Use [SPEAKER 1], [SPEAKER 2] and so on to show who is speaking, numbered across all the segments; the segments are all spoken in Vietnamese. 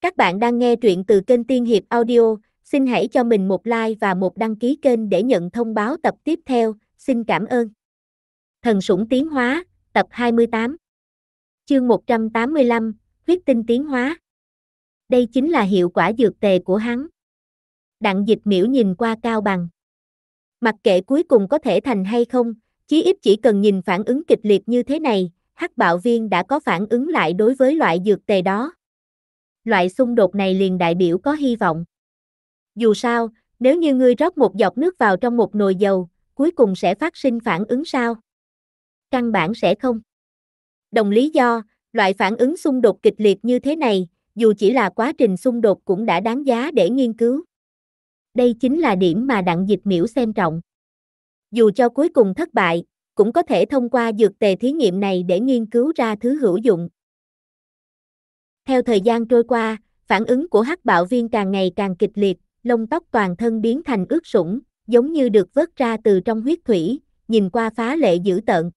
[SPEAKER 1] Các bạn đang nghe truyện từ kênh Tiên Hiệp Audio, xin hãy cho mình một like và một đăng ký kênh để nhận thông báo tập tiếp theo, xin cảm ơn. Thần sủng tiến hóa, tập 28 Chương 185, huyết tinh tiến hóa Đây chính là hiệu quả dược tề của hắn. Đặng dịch miễu nhìn qua cao bằng. Mặc kệ cuối cùng có thể thành hay không, chí ít chỉ cần nhìn phản ứng kịch liệt như thế này, hắc bạo viên đã có phản ứng lại đối với loại dược tề đó loại xung đột này liền đại biểu có hy vọng. Dù sao, nếu như ngươi rót một giọt nước vào trong một nồi dầu, cuối cùng sẽ phát sinh phản ứng sao? Căn bản sẽ không. Đồng lý do, loại phản ứng xung đột kịch liệt như thế này, dù chỉ là quá trình xung đột cũng đã đáng giá để nghiên cứu. Đây chính là điểm mà đặng dịch miễu xem trọng. Dù cho cuối cùng thất bại, cũng có thể thông qua dược tề thí nghiệm này để nghiên cứu ra thứ hữu dụng. Theo thời gian trôi qua, phản ứng của hắc bạo viên càng ngày càng kịch liệt, lông tóc toàn thân biến thành ướt sũng, giống như được vớt ra từ trong huyết thủy, nhìn qua phá lệ dữ tợn.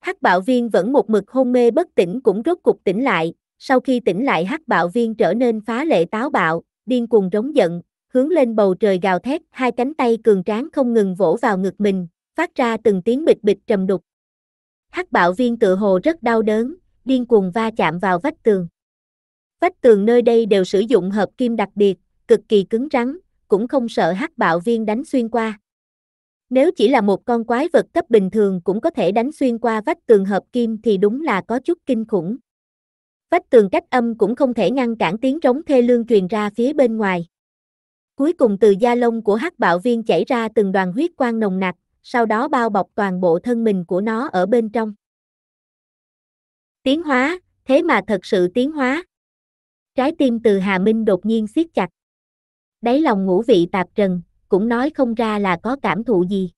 [SPEAKER 1] Hắc bạo viên vẫn một mực hôn mê bất tỉnh cũng rốt cục tỉnh lại, sau khi tỉnh lại hắc bạo viên trở nên phá lệ táo bạo, điên cuồng rống giận, hướng lên bầu trời gào thét, hai cánh tay cường tráng không ngừng vỗ vào ngực mình, phát ra từng tiếng bịch bịch trầm đục. Hắc bạo viên tự hồ rất đau đớn, điên cuồng va chạm vào vách tường. Vách tường nơi đây đều sử dụng hợp kim đặc biệt, cực kỳ cứng rắn, cũng không sợ hắc bạo viên đánh xuyên qua. Nếu chỉ là một con quái vật cấp bình thường cũng có thể đánh xuyên qua vách tường hợp kim thì đúng là có chút kinh khủng. Vách tường cách âm cũng không thể ngăn cản tiếng rống thê lương truyền ra phía bên ngoài. Cuối cùng từ da lông của hắc bạo viên chảy ra từng đoàn huyết quang nồng nặc, sau đó bao bọc toàn bộ thân mình của nó ở bên trong. Tiến hóa, thế mà thật sự tiến hóa. Trái tim từ Hà Minh đột nhiên siết chặt. Đáy lòng ngũ vị tạp trần, cũng nói không ra là có cảm thụ gì.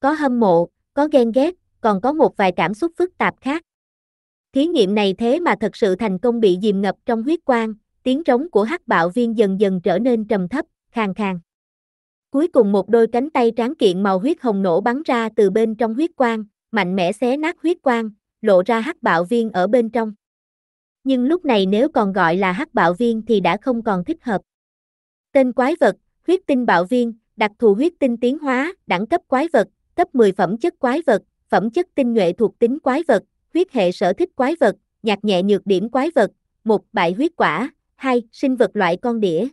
[SPEAKER 1] Có hâm mộ, có ghen ghét, còn có một vài cảm xúc phức tạp khác. Thí nghiệm này thế mà thật sự thành công bị dìm ngập trong huyết quang, tiếng trống của hắc bạo viên dần dần trở nên trầm thấp, khàn khàn. Cuối cùng một đôi cánh tay tráng kiện màu huyết hồng nổ bắn ra từ bên trong huyết quang, mạnh mẽ xé nát huyết quang, lộ ra hắc bạo viên ở bên trong nhưng lúc này nếu còn gọi là hắc bạo viên thì đã không còn thích hợp. Tên quái vật, huyết tinh bạo viên, đặc thù huyết tinh tiến hóa, đẳng cấp quái vật, cấp 10 phẩm chất quái vật, phẩm chất tinh nhuệ thuộc tính quái vật, huyết hệ sở thích quái vật, nhạt nhẹ nhược điểm quái vật, một bại huyết quả, hai sinh vật loại con đĩa.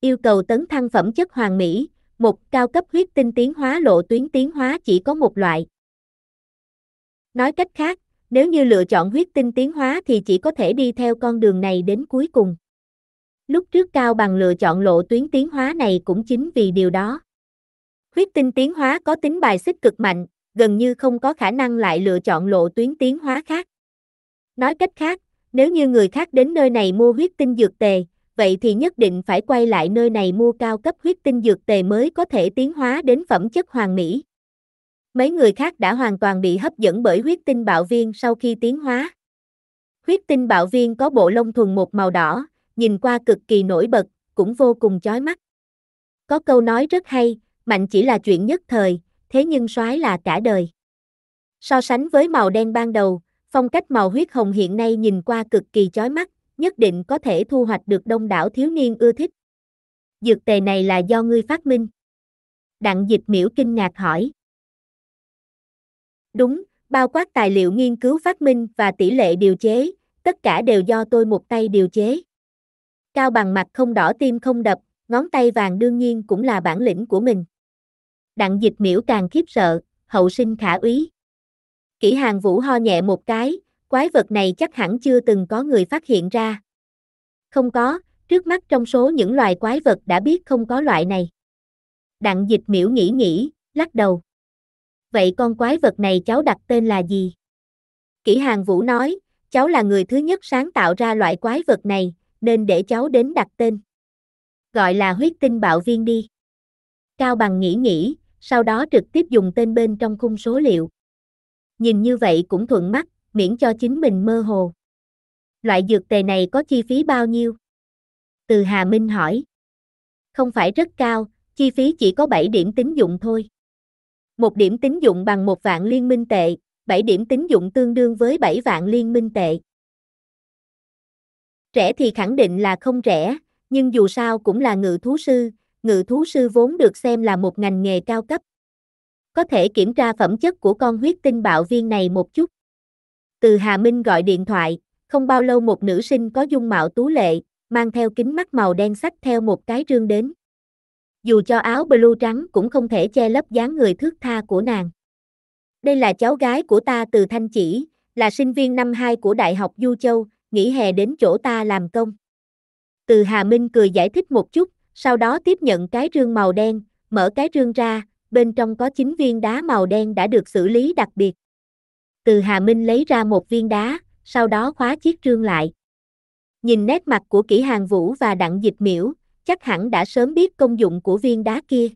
[SPEAKER 1] Yêu cầu tấn thăng phẩm chất hoàng mỹ, một cao cấp huyết tinh tiến hóa lộ tuyến tiến hóa chỉ có một loại. Nói cách khác, nếu như lựa chọn huyết tinh tiến hóa thì chỉ có thể đi theo con đường này đến cuối cùng. Lúc trước Cao Bằng lựa chọn lộ tuyến tiến hóa này cũng chính vì điều đó. Huyết tinh tiến hóa có tính bài xích cực mạnh, gần như không có khả năng lại lựa chọn lộ tuyến tiến hóa khác. Nói cách khác, nếu như người khác đến nơi này mua huyết tinh dược tề, vậy thì nhất định phải quay lại nơi này mua cao cấp huyết tinh dược tề mới có thể tiến hóa đến phẩm chất hoàng mỹ. Mấy người khác đã hoàn toàn bị hấp dẫn bởi huyết tinh bạo viên sau khi tiến hóa. Huyết tinh bạo viên có bộ lông thuần một màu đỏ, nhìn qua cực kỳ nổi bật, cũng vô cùng chói mắt. Có câu nói rất hay, mạnh chỉ là chuyện nhất thời, thế nhưng soái là cả đời. So sánh với màu đen ban đầu, phong cách màu huyết hồng hiện nay nhìn qua cực kỳ chói mắt, nhất định có thể thu hoạch được đông đảo thiếu niên ưa thích. Dược tề này là do ngươi phát minh. Đặng dịch miễu kinh ngạc hỏi. Đúng, bao quát tài liệu nghiên cứu phát minh và tỷ lệ điều chế, tất cả đều do tôi một tay điều chế. Cao bằng mặt không đỏ tim không đập, ngón tay vàng đương nhiên cũng là bản lĩnh của mình. Đặng dịch miễu càng khiếp sợ, hậu sinh khả úy. Kỷ hàng vũ ho nhẹ một cái, quái vật này chắc hẳn chưa từng có người phát hiện ra. Không có, trước mắt trong số những loài quái vật đã biết không có loại này. Đặng dịch miễu nghĩ nghĩ, lắc đầu vậy con quái vật này cháu đặt tên là gì? Kỷ Hàng Vũ nói, cháu là người thứ nhất sáng tạo ra loại quái vật này, nên để cháu đến đặt tên. Gọi là huyết tinh bạo viên đi. Cao Bằng nghĩ nghĩ, sau đó trực tiếp dùng tên bên trong khung số liệu. Nhìn như vậy cũng thuận mắt, miễn cho chính mình mơ hồ. Loại dược tề này có chi phí bao nhiêu? Từ Hà Minh hỏi. Không phải rất cao, chi phí chỉ có 7 điểm tín dụng thôi một điểm tín dụng bằng một vạn liên minh tệ, 7 điểm tín dụng tương đương với 7 vạn liên minh tệ. Rẻ thì khẳng định là không rẻ, nhưng dù sao cũng là ngự thú sư, ngự thú sư vốn được xem là một ngành nghề cao cấp. Có thể kiểm tra phẩm chất của con huyết tinh bạo viên này một chút. Từ Hà Minh gọi điện thoại, không bao lâu một nữ sinh có dung mạo tú lệ, mang theo kính mắt màu đen sách theo một cái rương đến dù cho áo blue trắng cũng không thể che lấp dáng người thước tha của nàng. Đây là cháu gái của ta từ Thanh Chỉ, là sinh viên năm 2 của Đại học Du Châu, nghỉ hè đến chỗ ta làm công. Từ Hà Minh cười giải thích một chút, sau đó tiếp nhận cái rương màu đen, mở cái rương ra, bên trong có 9 viên đá màu đen đã được xử lý đặc biệt. Từ Hà Minh lấy ra một viên đá, sau đó khóa chiếc rương lại. Nhìn nét mặt của kỹ hàng vũ và đặng dịch miễu, chắc hẳn đã sớm biết công dụng của viên đá kia.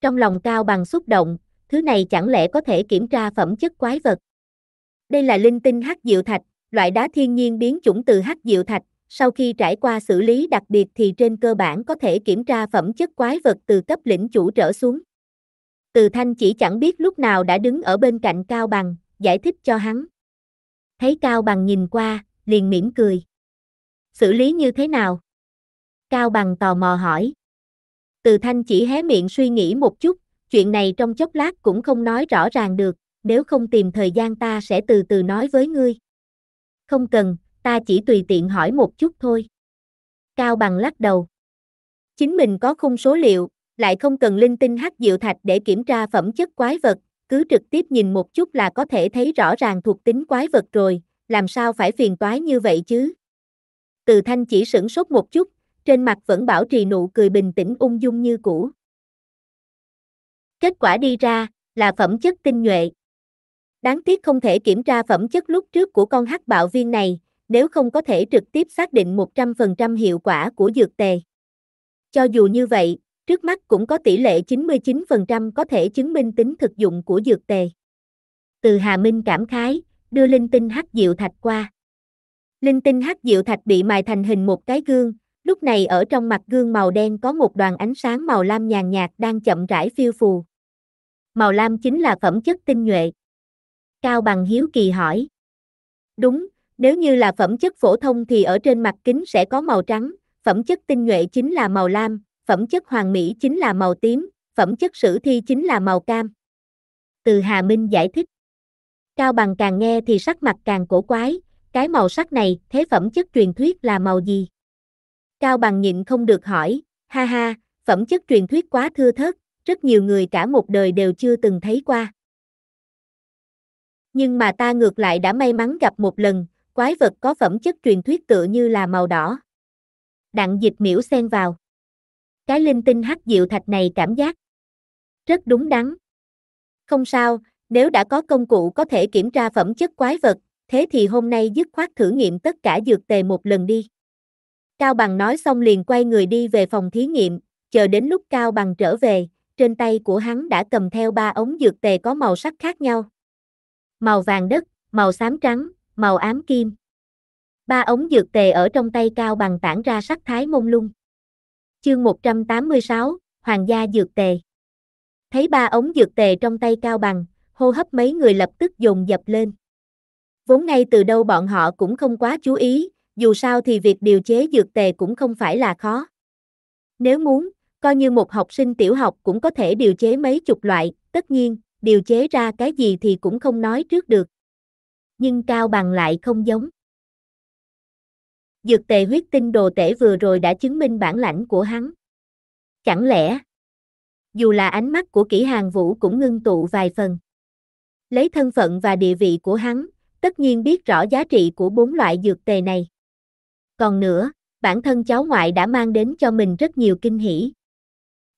[SPEAKER 1] Trong lòng Cao Bằng xúc động, thứ này chẳng lẽ có thể kiểm tra phẩm chất quái vật. Đây là linh tinh hắc diệu thạch, loại đá thiên nhiên biến chủng từ hắc diệu thạch, sau khi trải qua xử lý đặc biệt thì trên cơ bản có thể kiểm tra phẩm chất quái vật từ cấp lĩnh chủ trở xuống. Từ Thanh chỉ chẳng biết lúc nào đã đứng ở bên cạnh Cao Bằng, giải thích cho hắn. Thấy Cao Bằng nhìn qua, liền mỉm cười. Xử lý như thế nào? Cao Bằng tò mò hỏi. Từ Thanh chỉ hé miệng suy nghĩ một chút, chuyện này trong chốc lát cũng không nói rõ ràng được, nếu không tìm thời gian ta sẽ từ từ nói với ngươi. Không cần, ta chỉ tùy tiện hỏi một chút thôi. Cao Bằng lắc đầu. Chính mình có khung số liệu, lại không cần linh tinh hắc diệu thạch để kiểm tra phẩm chất quái vật, cứ trực tiếp nhìn một chút là có thể thấy rõ ràng thuộc tính quái vật rồi, làm sao phải phiền toái như vậy chứ? Từ Thanh chỉ sửng sốt một chút, trên mặt vẫn bảo trì nụ cười bình tĩnh ung dung như cũ. Kết quả đi ra là phẩm chất tinh nhuệ. Đáng tiếc không thể kiểm tra phẩm chất lúc trước của con hắc bạo viên này, nếu không có thể trực tiếp xác định 100% hiệu quả của dược tề. Cho dù như vậy, trước mắt cũng có tỷ lệ 99% có thể chứng minh tính thực dụng của dược tề. Từ Hà Minh cảm khái, đưa linh tinh hắc diệu thạch qua. Linh tinh hắc diệu thạch bị mài thành hình một cái gương, Lúc này ở trong mặt gương màu đen có một đoàn ánh sáng màu lam nhàn nhạt đang chậm rãi phiêu phù. Màu lam chính là phẩm chất tinh nhuệ. Cao bằng hiếu kỳ hỏi. Đúng, nếu như là phẩm chất phổ thông thì ở trên mặt kính sẽ có màu trắng, phẩm chất tinh nhuệ chính là màu lam, phẩm chất hoàng mỹ chính là màu tím, phẩm chất sử thi chính là màu cam. Từ Hà Minh giải thích. Cao bằng càng nghe thì sắc mặt càng cổ quái, cái màu sắc này, thế phẩm chất truyền thuyết là màu gì? Cao Bằng nhịn không được hỏi, ha ha, phẩm chất truyền thuyết quá thưa thớt, rất nhiều người cả một đời đều chưa từng thấy qua. Nhưng mà ta ngược lại đã may mắn gặp một lần, quái vật có phẩm chất truyền thuyết tựa như là màu đỏ. Đặng dịch miễu xen vào. Cái linh tinh hắc diệu thạch này cảm giác rất đúng đắn. Không sao, nếu đã có công cụ có thể kiểm tra phẩm chất quái vật, thế thì hôm nay dứt khoát thử nghiệm tất cả dược tề một lần đi. Cao Bằng nói xong liền quay người đi về phòng thí nghiệm, chờ đến lúc Cao Bằng trở về, trên tay của hắn đã cầm theo ba ống dược tề có màu sắc khác nhau. Màu vàng đất, màu xám trắng, màu ám kim. Ba ống dược tề ở trong tay Cao Bằng tản ra sắc thái mông lung. Chương 186, Hoàng gia dược tề. Thấy ba ống dược tề trong tay Cao Bằng, hô hấp mấy người lập tức dồn dập lên. Vốn ngay từ đâu bọn họ cũng không quá chú ý, dù sao thì việc điều chế dược tề cũng không phải là khó. Nếu muốn, coi như một học sinh tiểu học cũng có thể điều chế mấy chục loại, tất nhiên, điều chế ra cái gì thì cũng không nói trước được. Nhưng cao bằng lại không giống. Dược tề huyết tinh đồ tể vừa rồi đã chứng minh bản lãnh của hắn. Chẳng lẽ, dù là ánh mắt của kỹ hàng vũ cũng ngưng tụ vài phần. Lấy thân phận và địa vị của hắn, tất nhiên biết rõ giá trị của bốn loại dược tề này. Còn nữa, bản thân cháu ngoại đã mang đến cho mình rất nhiều kinh hỷ.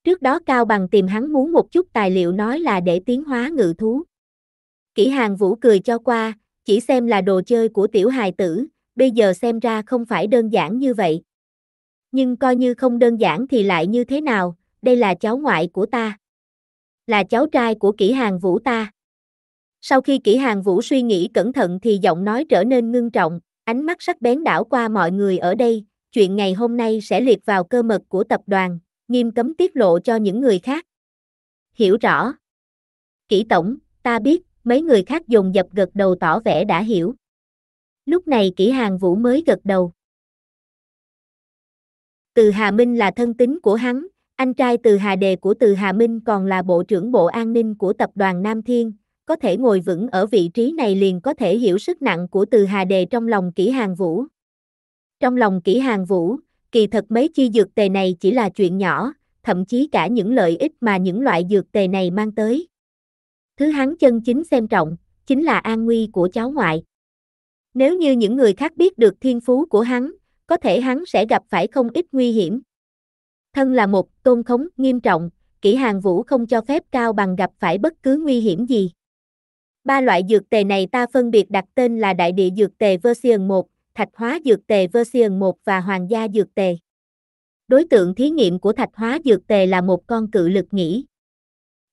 [SPEAKER 1] Trước đó Cao Bằng tìm hắn muốn một chút tài liệu nói là để tiến hóa ngự thú. Kỷ hàng vũ cười cho qua, chỉ xem là đồ chơi của tiểu hài tử, bây giờ xem ra không phải đơn giản như vậy. Nhưng coi như không đơn giản thì lại như thế nào, đây là cháu ngoại của ta. Là cháu trai của kỷ hàng vũ ta. Sau khi kỷ hàng vũ suy nghĩ cẩn thận thì giọng nói trở nên ngưng trọng. Ánh mắt sắc bén đảo qua mọi người ở đây, chuyện ngày hôm nay sẽ liệt vào cơ mật của tập đoàn, nghiêm cấm tiết lộ cho những người khác. Hiểu rõ. Kỷ tổng, ta biết, mấy người khác dùng dập gật đầu tỏ vẻ đã hiểu. Lúc này Kỷ hàng vũ mới gật đầu. Từ Hà Minh là thân tín của hắn, anh trai Từ Hà Đề của Từ Hà Minh còn là bộ trưởng bộ an ninh của tập đoàn Nam Thiên, có thể ngồi vững ở vị trí này liền có thể hiểu sức nặng của từ Hà Đề trong lòng kỹ hàng vũ. Trong lòng kỹ hàng vũ, kỳ thật mấy chi dược tề này chỉ là chuyện nhỏ, thậm chí cả những lợi ích mà những loại dược tề này mang tới. Thứ hắn chân chính xem trọng, chính là an nguy của cháu ngoại. Nếu như những người khác biết được thiên phú của hắn, có thể hắn sẽ gặp phải không ít nguy hiểm. Thân là một tôn khống nghiêm trọng, kỹ hàng vũ không cho phép cao bằng gặp phải bất cứ nguy hiểm gì. Ba loại dược tề này ta phân biệt đặt tên là Đại địa dược tề version 1, Thạch hóa dược tề version 1 và Hoàng gia dược tề. Đối tượng thí nghiệm của thạch hóa dược tề là một con cự lực nghĩ.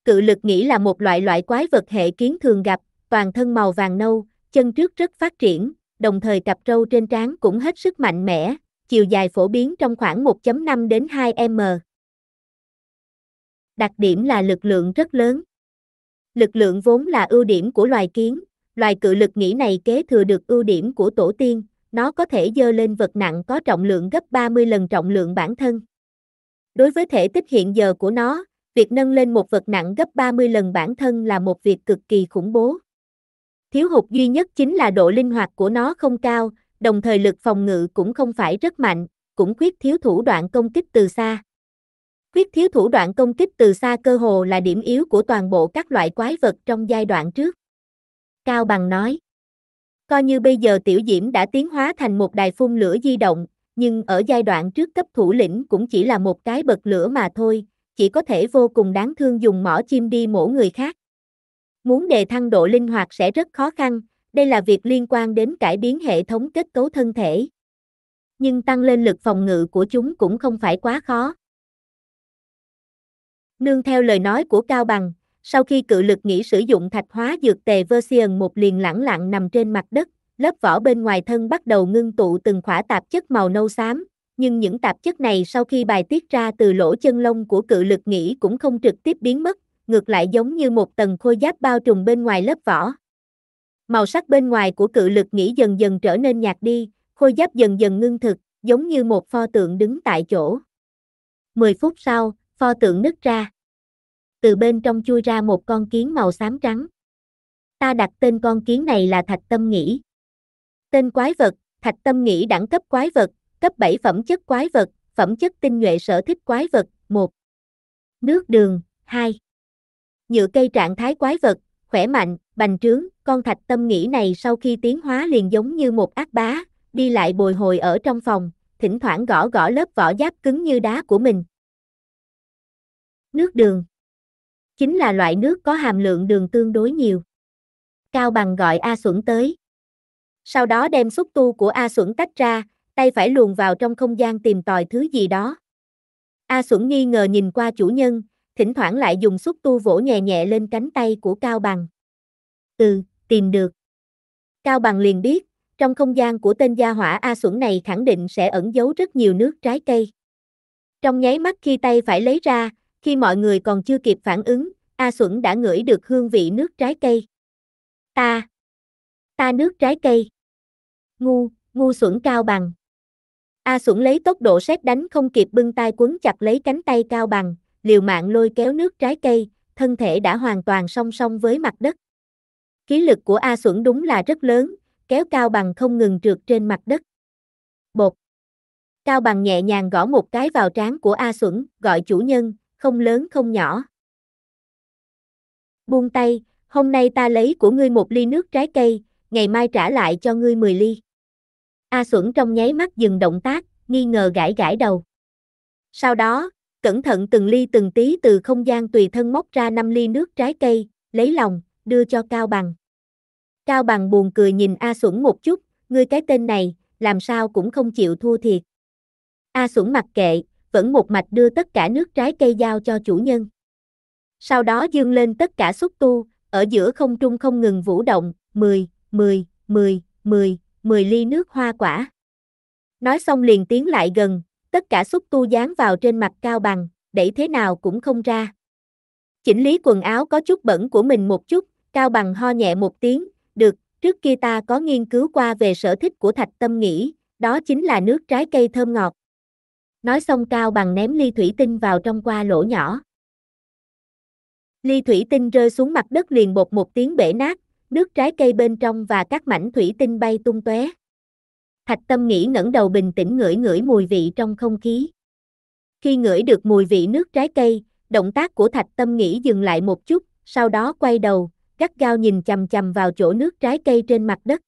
[SPEAKER 1] Cự lực nghĩ là một loại loại quái vật hệ kiến thường gặp, toàn thân màu vàng nâu, chân trước rất phát triển, đồng thời cặp râu trên trán cũng hết sức mạnh mẽ, chiều dài phổ biến trong khoảng 1.5 đến 2 m. Đặc điểm là lực lượng rất lớn lực lượng vốn là ưu điểm của loài kiến, loài cự lực nghĩ này kế thừa được ưu điểm của tổ tiên, nó có thể dơ lên vật nặng có trọng lượng gấp 30 lần trọng lượng bản thân. Đối với thể tích hiện giờ của nó, việc nâng lên một vật nặng gấp 30 lần bản thân là một việc cực kỳ khủng bố. Thiếu hụt duy nhất chính là độ linh hoạt của nó không cao, đồng thời lực phòng ngự cũng không phải rất mạnh, cũng khuyết thiếu thủ đoạn công kích từ xa. Quyết thiếu thủ đoạn công kích từ xa cơ hồ là điểm yếu của toàn bộ các loại quái vật trong giai đoạn trước. Cao Bằng nói. Coi như bây giờ tiểu diễm đã tiến hóa thành một đài phun lửa di động, nhưng ở giai đoạn trước cấp thủ lĩnh cũng chỉ là một cái bật lửa mà thôi, chỉ có thể vô cùng đáng thương dùng mỏ chim đi mổ người khác. Muốn đề thăng độ linh hoạt sẽ rất khó khăn, đây là việc liên quan đến cải biến hệ thống kết cấu thân thể. Nhưng tăng lên lực phòng ngự của chúng cũng không phải quá khó, Nương theo lời nói của Cao Bằng, sau khi cự lực nghĩ sử dụng thạch hóa dược tề Version một liền lẳng lặng nằm trên mặt đất, lớp vỏ bên ngoài thân bắt đầu ngưng tụ từng khỏa tạp chất màu nâu xám, nhưng những tạp chất này sau khi bài tiết ra từ lỗ chân lông của cự lực nghĩ cũng không trực tiếp biến mất, ngược lại giống như một tầng khôi giáp bao trùm bên ngoài lớp vỏ. Màu sắc bên ngoài của cự lực nghĩ dần dần trở nên nhạt đi, khôi giáp dần dần ngưng thực, giống như một pho tượng đứng tại chỗ. 10 phút sau, pho tượng nứt ra. Từ bên trong chui ra một con kiến màu xám trắng. Ta đặt tên con kiến này là Thạch Tâm Nghĩ. Tên quái vật, Thạch Tâm Nghĩ đẳng cấp quái vật, cấp 7 phẩm chất quái vật, phẩm chất tinh nhuệ sở thích quái vật, 1. Nước đường, 2. Nhựa cây trạng thái quái vật, khỏe mạnh, bành trướng, con thạch tâm nghĩ này sau khi tiến hóa liền giống như một ác bá, đi lại bồi hồi ở trong phòng, thỉnh thoảng gõ gõ lớp vỏ giáp cứng như đá của mình. Nước đường Chính là loại nước có hàm lượng đường tương đối nhiều. Cao bằng gọi A Xuẩn tới. Sau đó đem xúc tu của A Xuẩn tách ra, tay phải luồn vào trong không gian tìm tòi thứ gì đó. A Xuẩn nghi ngờ nhìn qua chủ nhân, thỉnh thoảng lại dùng xúc tu vỗ nhẹ nhẹ lên cánh tay của Cao Bằng. Ừ, tìm được. Cao Bằng liền biết, trong không gian của tên gia hỏa A Xuẩn này khẳng định sẽ ẩn giấu rất nhiều nước trái cây. Trong nháy mắt khi tay phải lấy ra, khi mọi người còn chưa kịp phản ứng, A Xuẩn đã ngửi được hương vị nước trái cây. Ta! Ta nước trái cây! Ngu, ngu xuẩn cao bằng. A Xuẩn lấy tốc độ xét đánh không kịp bưng tay quấn chặt lấy cánh tay cao bằng, liều mạng lôi kéo nước trái cây, thân thể đã hoàn toàn song song với mặt đất. Khí lực của A Xuẩn đúng là rất lớn, kéo cao bằng không ngừng trượt trên mặt đất. Bột. Cao bằng nhẹ nhàng gõ một cái vào trán của A Xuẩn, gọi chủ nhân, không lớn không nhỏ. Buông tay, hôm nay ta lấy của ngươi một ly nước trái cây, ngày mai trả lại cho ngươi 10 ly. A Xuẩn trong nháy mắt dừng động tác, nghi ngờ gãi gãi đầu. Sau đó, cẩn thận từng ly từng tí từ không gian tùy thân móc ra 5 ly nước trái cây, lấy lòng, đưa cho Cao Bằng. Cao Bằng buồn cười nhìn A Xuẩn một chút, ngươi cái tên này, làm sao cũng không chịu thua thiệt. A Xuẩn mặc kệ, vẫn một mạch đưa tất cả nước trái cây giao cho chủ nhân. Sau đó dương lên tất cả xúc tu, ở giữa không trung không ngừng vũ động, 10, 10, 10, 10, 10 ly nước hoa quả. Nói xong liền tiến lại gần, tất cả xúc tu dán vào trên mặt cao bằng, đẩy thế nào cũng không ra. Chỉnh lý quần áo có chút bẩn của mình một chút, cao bằng ho nhẹ một tiếng, được, trước kia ta có nghiên cứu qua về sở thích của thạch tâm nghĩ, đó chính là nước trái cây thơm ngọt. Nói xong Cao Bằng ném ly thủy tinh vào trong qua lỗ nhỏ. Ly thủy tinh rơi xuống mặt đất liền bột một tiếng bể nát, nước trái cây bên trong và các mảnh thủy tinh bay tung tóe. Thạch Tâm nghĩ ngẩng đầu bình tĩnh ngửi ngửi mùi vị trong không khí. Khi ngửi được mùi vị nước trái cây, động tác của Thạch Tâm nghĩ dừng lại một chút, sau đó quay đầu, gắt gao nhìn chầm chầm vào chỗ nước trái cây trên mặt đất.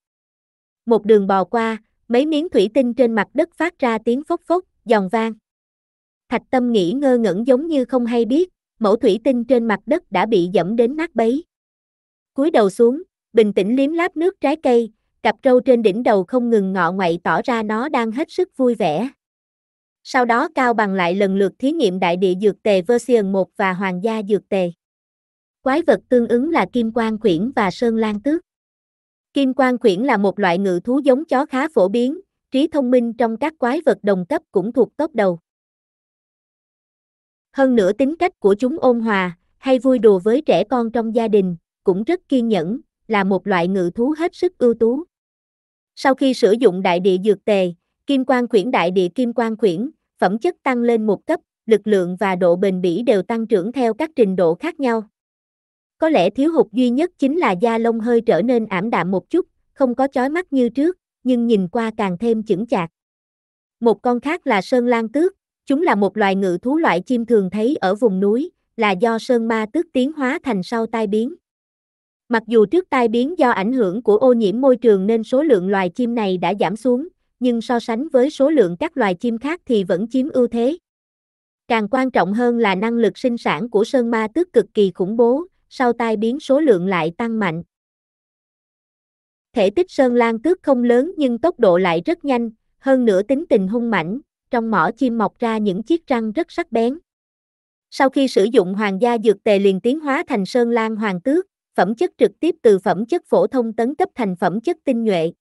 [SPEAKER 1] Một đường bò qua, mấy miếng thủy tinh trên mặt đất phát ra tiếng phốc phốc, giòn vang. Thạch Tâm nghĩ ngơ ngẩn giống như không hay biết, mẫu thủy tinh trên mặt đất đã bị dẫm đến nát bấy. Cúi đầu xuống, bình tĩnh liếm láp nước trái cây, cặp trâu trên đỉnh đầu không ngừng ngọ ngoại tỏ ra nó đang hết sức vui vẻ. Sau đó Cao Bằng lại lần lượt thí nghiệm đại địa dược tề version 1 và hoàng gia dược tề. Quái vật tương ứng là kim quang quyển và sơn lan tước. Kim quang quyển là một loại ngự thú giống chó khá phổ biến, trí thông minh trong các quái vật đồng cấp cũng thuộc top đầu. Hơn nữa tính cách của chúng ôn hòa, hay vui đùa với trẻ con trong gia đình, cũng rất kiên nhẫn, là một loại ngự thú hết sức ưu tú. Sau khi sử dụng đại địa dược tề, kim quang khuyển đại địa kim quang khuyển, phẩm chất tăng lên một cấp, lực lượng và độ bền bỉ đều tăng trưởng theo các trình độ khác nhau. Có lẽ thiếu hụt duy nhất chính là da lông hơi trở nên ảm đạm một chút, không có chói mắt như trước, nhưng nhìn qua càng thêm chững chạc. Một con khác là sơn lan tước, chúng là một loài ngự thú loại chim thường thấy ở vùng núi, là do sơn ma tước tiến hóa thành sau tai biến. Mặc dù trước tai biến do ảnh hưởng của ô nhiễm môi trường nên số lượng loài chim này đã giảm xuống, nhưng so sánh với số lượng các loài chim khác thì vẫn chiếm ưu thế. Càng quan trọng hơn là năng lực sinh sản của sơn ma tước cực kỳ khủng bố, sau tai biến số lượng lại tăng mạnh. Thể tích sơn lan tước không lớn nhưng tốc độ lại rất nhanh, hơn nữa tính tình hung mãnh, trong mỏ chim mọc ra những chiếc răng rất sắc bén. Sau khi sử dụng hoàng gia dược tề liền tiến hóa thành sơn lan hoàng tước, phẩm chất trực tiếp từ phẩm chất phổ thông tấn cấp thành phẩm chất tinh nhuệ.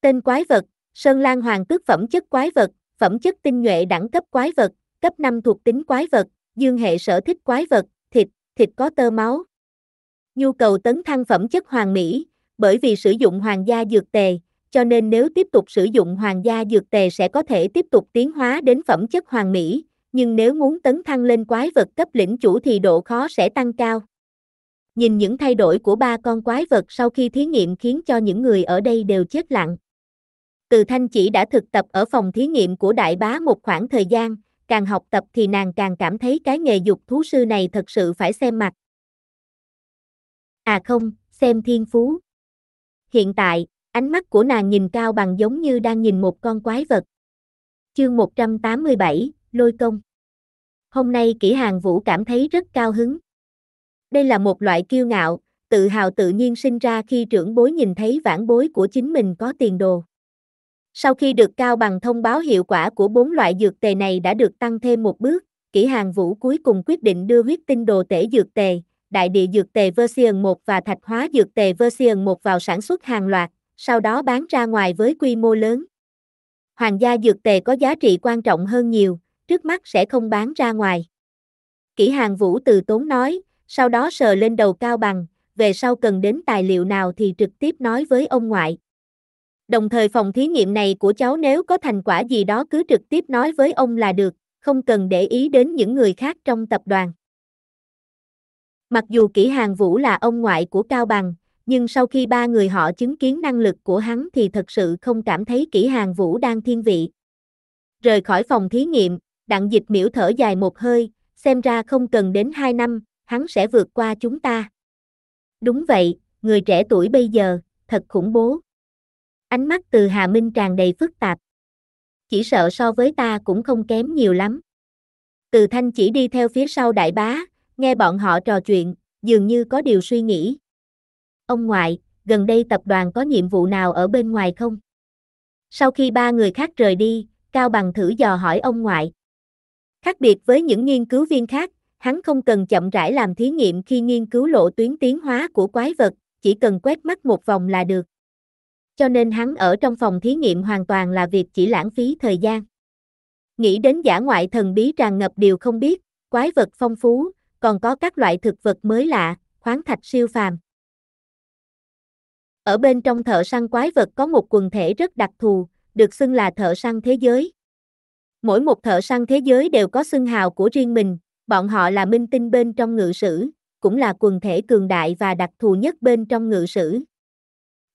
[SPEAKER 1] Tên quái vật, sơn lan hoàng tước phẩm chất quái vật, phẩm chất tinh nhuệ đẳng cấp quái vật, cấp 5 thuộc tính quái vật, dương hệ sở thích quái vật, thịt, thịt có tơ máu. Nhu cầu tấn thăng phẩm chất hoàng mỹ, bởi vì sử dụng hoàng gia dược tề, cho nên nếu tiếp tục sử dụng hoàng gia dược tề sẽ có thể tiếp tục tiến hóa đến phẩm chất hoàng mỹ, nhưng nếu muốn tấn thăng lên quái vật cấp lĩnh chủ thì độ khó sẽ tăng cao. Nhìn những thay đổi của ba con quái vật sau khi thí nghiệm khiến cho những người ở đây đều chết lặng. Từ Thanh chỉ đã thực tập ở phòng thí nghiệm của đại bá một khoảng thời gian, càng học tập thì nàng càng cảm thấy cái nghề dục thú sư này thật sự phải xem mặt. À không, xem thiên phú hiện tại, ánh mắt của nàng nhìn cao bằng giống như đang nhìn một con quái vật. Chương 187, Lôi Công Hôm nay kỹ hàng vũ cảm thấy rất cao hứng. Đây là một loại kiêu ngạo, tự hào tự nhiên sinh ra khi trưởng bối nhìn thấy vãn bối của chính mình có tiền đồ. Sau khi được Cao Bằng thông báo hiệu quả của bốn loại dược tề này đã được tăng thêm một bước, kỹ hàng vũ cuối cùng quyết định đưa huyết tinh đồ tể dược tề, đại địa dược tề version 1 và thạch hóa dược tề version 1 vào sản xuất hàng loạt, sau đó bán ra ngoài với quy mô lớn. Hoàng gia dược tề có giá trị quan trọng hơn nhiều, trước mắt sẽ không bán ra ngoài. Kỷ hàng vũ từ tốn nói, sau đó sờ lên đầu cao bằng, về sau cần đến tài liệu nào thì trực tiếp nói với ông ngoại. Đồng thời phòng thí nghiệm này của cháu nếu có thành quả gì đó cứ trực tiếp nói với ông là được, không cần để ý đến những người khác trong tập đoàn. Mặc dù kỹ hàng vũ là ông ngoại của Cao Bằng, nhưng sau khi ba người họ chứng kiến năng lực của hắn thì thật sự không cảm thấy kỹ hàng vũ đang thiên vị. Rời khỏi phòng thí nghiệm, đặng dịch miễu thở dài một hơi, xem ra không cần đến hai năm, hắn sẽ vượt qua chúng ta. Đúng vậy, người trẻ tuổi bây giờ, thật khủng bố. Ánh mắt từ Hà Minh tràn đầy phức tạp. Chỉ sợ so với ta cũng không kém nhiều lắm. Từ thanh chỉ đi theo phía sau đại bá, Nghe bọn họ trò chuyện, dường như có điều suy nghĩ. Ông ngoại, gần đây tập đoàn có nhiệm vụ nào ở bên ngoài không? Sau khi ba người khác rời đi, Cao Bằng thử dò hỏi ông ngoại. Khác biệt với những nghiên cứu viên khác, hắn không cần chậm rãi làm thí nghiệm khi nghiên cứu lộ tuyến tiến hóa của quái vật, chỉ cần quét mắt một vòng là được. Cho nên hắn ở trong phòng thí nghiệm hoàn toàn là việc chỉ lãng phí thời gian. Nghĩ đến giả ngoại thần bí tràn ngập điều không biết, quái vật phong phú, còn có các loại thực vật mới lạ, khoáng thạch siêu phàm. Ở bên trong thợ săn quái vật có một quần thể rất đặc thù, được xưng là thợ săn thế giới. Mỗi một thợ săn thế giới đều có xưng hào của riêng mình, bọn họ là minh tinh bên trong ngự sử, cũng là quần thể cường đại và đặc thù nhất bên trong ngự sử.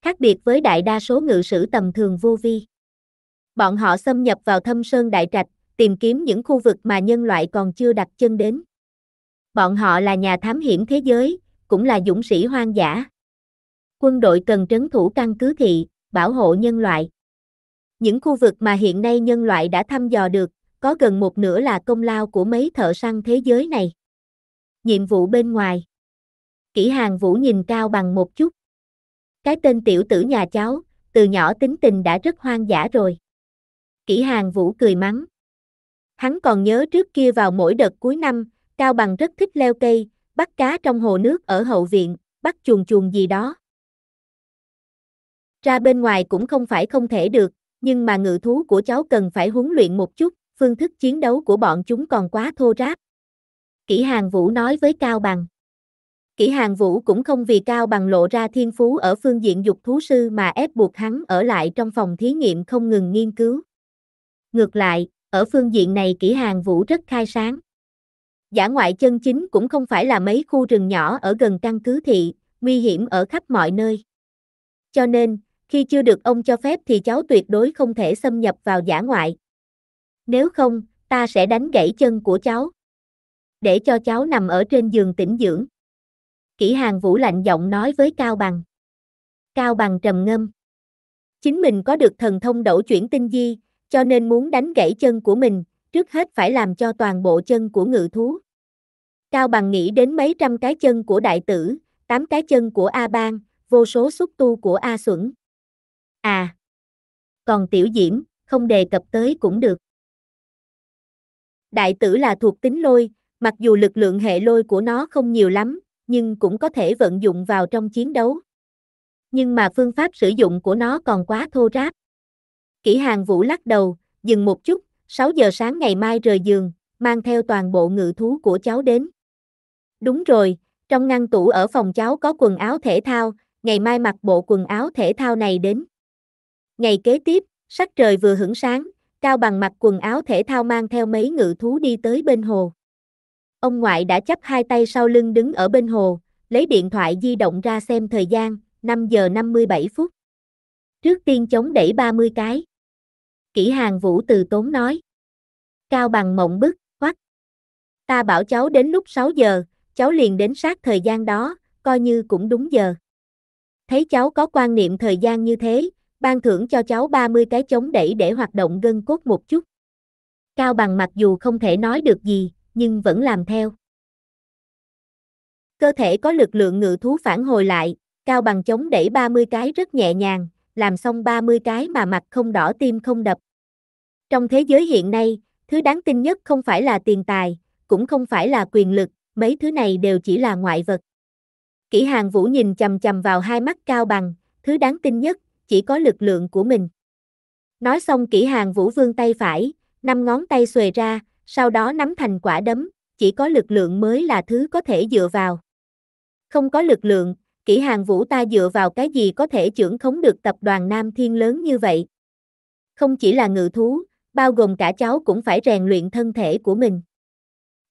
[SPEAKER 1] Khác biệt với đại đa số ngự sử tầm thường vô vi. Bọn họ xâm nhập vào thâm sơn đại trạch, tìm kiếm những khu vực mà nhân loại còn chưa đặt chân đến. Bọn họ là nhà thám hiểm thế giới, cũng là dũng sĩ hoang dã. Quân đội cần trấn thủ căn cứ thị, bảo hộ nhân loại. Những khu vực mà hiện nay nhân loại đã thăm dò được, có gần một nửa là công lao của mấy thợ săn thế giới này. Nhiệm vụ bên ngoài. Kỷ hàng vũ nhìn cao bằng một chút. Cái tên tiểu tử nhà cháu, từ nhỏ tính tình đã rất hoang dã rồi. Kỷ hàng vũ cười mắng. Hắn còn nhớ trước kia vào mỗi đợt cuối năm, Cao Bằng rất thích leo cây, bắt cá trong hồ nước ở hậu viện, bắt chuồn chuồn gì đó. Ra bên ngoài cũng không phải không thể được, nhưng mà ngự thú của cháu cần phải huấn luyện một chút, phương thức chiến đấu của bọn chúng còn quá thô ráp. Kỷ Hàng Vũ nói với Cao Bằng. Kỷ Hàng Vũ cũng không vì Cao Bằng lộ ra thiên phú ở phương diện dục thú sư mà ép buộc hắn ở lại trong phòng thí nghiệm không ngừng nghiên cứu. Ngược lại, ở phương diện này Kỷ Hàng Vũ rất khai sáng. Giả ngoại chân chính cũng không phải là mấy khu rừng nhỏ ở gần căn cứ thị, nguy hiểm ở khắp mọi nơi. Cho nên, khi chưa được ông cho phép thì cháu tuyệt đối không thể xâm nhập vào giả ngoại. Nếu không, ta sẽ đánh gãy chân của cháu. Để cho cháu nằm ở trên giường tĩnh dưỡng. Kỷ hàng vũ lạnh giọng nói với Cao Bằng. Cao Bằng trầm ngâm. Chính mình có được thần thông đổ chuyển tinh di, cho nên muốn đánh gãy chân của mình, trước hết phải làm cho toàn bộ chân của ngự thú. Cao bằng nghĩ đến mấy trăm cái chân của đại tử, tám cái chân của A Bang, vô số xúc tu của A Xuẩn. À, còn tiểu diễm, không đề cập tới cũng được. Đại tử là thuộc tính lôi, mặc dù lực lượng hệ lôi của nó không nhiều lắm, nhưng cũng có thể vận dụng vào trong chiến đấu. Nhưng mà phương pháp sử dụng của nó còn quá thô ráp. Kỷ hàng vũ lắc đầu, dừng một chút, 6 giờ sáng ngày mai rời giường, mang theo toàn bộ ngự thú của cháu đến. Đúng rồi, trong ngăn tủ ở phòng cháu có quần áo thể thao, ngày mai mặc bộ quần áo thể thao này đến. Ngày kế tiếp, sắc trời vừa hưởng sáng, Cao Bằng mặc quần áo thể thao mang theo mấy ngự thú đi tới bên hồ. Ông ngoại đã chấp hai tay sau lưng đứng ở bên hồ, lấy điện thoại di động ra xem thời gian, 5 giờ 57 phút. Trước tiên chống đẩy 30 cái kỷ hàng vũ từ tốn nói. Cao bằng mộng bức, hoắc. Ta bảo cháu đến lúc 6 giờ, cháu liền đến sát thời gian đó, coi như cũng đúng giờ. Thấy cháu có quan niệm thời gian như thế, ban thưởng cho cháu 30 cái chống đẩy để hoạt động gân cốt một chút. Cao bằng mặc dù không thể nói được gì, nhưng vẫn làm theo. Cơ thể có lực lượng ngự thú phản hồi lại, Cao bằng chống đẩy 30 cái rất nhẹ nhàng, làm xong 30 cái mà mặt không đỏ tim không đập. Trong thế giới hiện nay, thứ đáng tin nhất không phải là tiền tài, cũng không phải là quyền lực, mấy thứ này đều chỉ là ngoại vật. Kỷ Hàng Vũ nhìn chầm chầm vào hai mắt cao bằng, thứ đáng tin nhất, chỉ có lực lượng của mình. Nói xong Kỷ Hàng Vũ vương tay phải, năm ngón tay xuề ra, sau đó nắm thành quả đấm, chỉ có lực lượng mới là thứ có thể dựa vào. Không có lực lượng, kỹ hàng vũ ta dựa vào cái gì có thể trưởng khống được tập đoàn Nam Thiên lớn như vậy. Không chỉ là ngự thú, bao gồm cả cháu cũng phải rèn luyện thân thể của mình.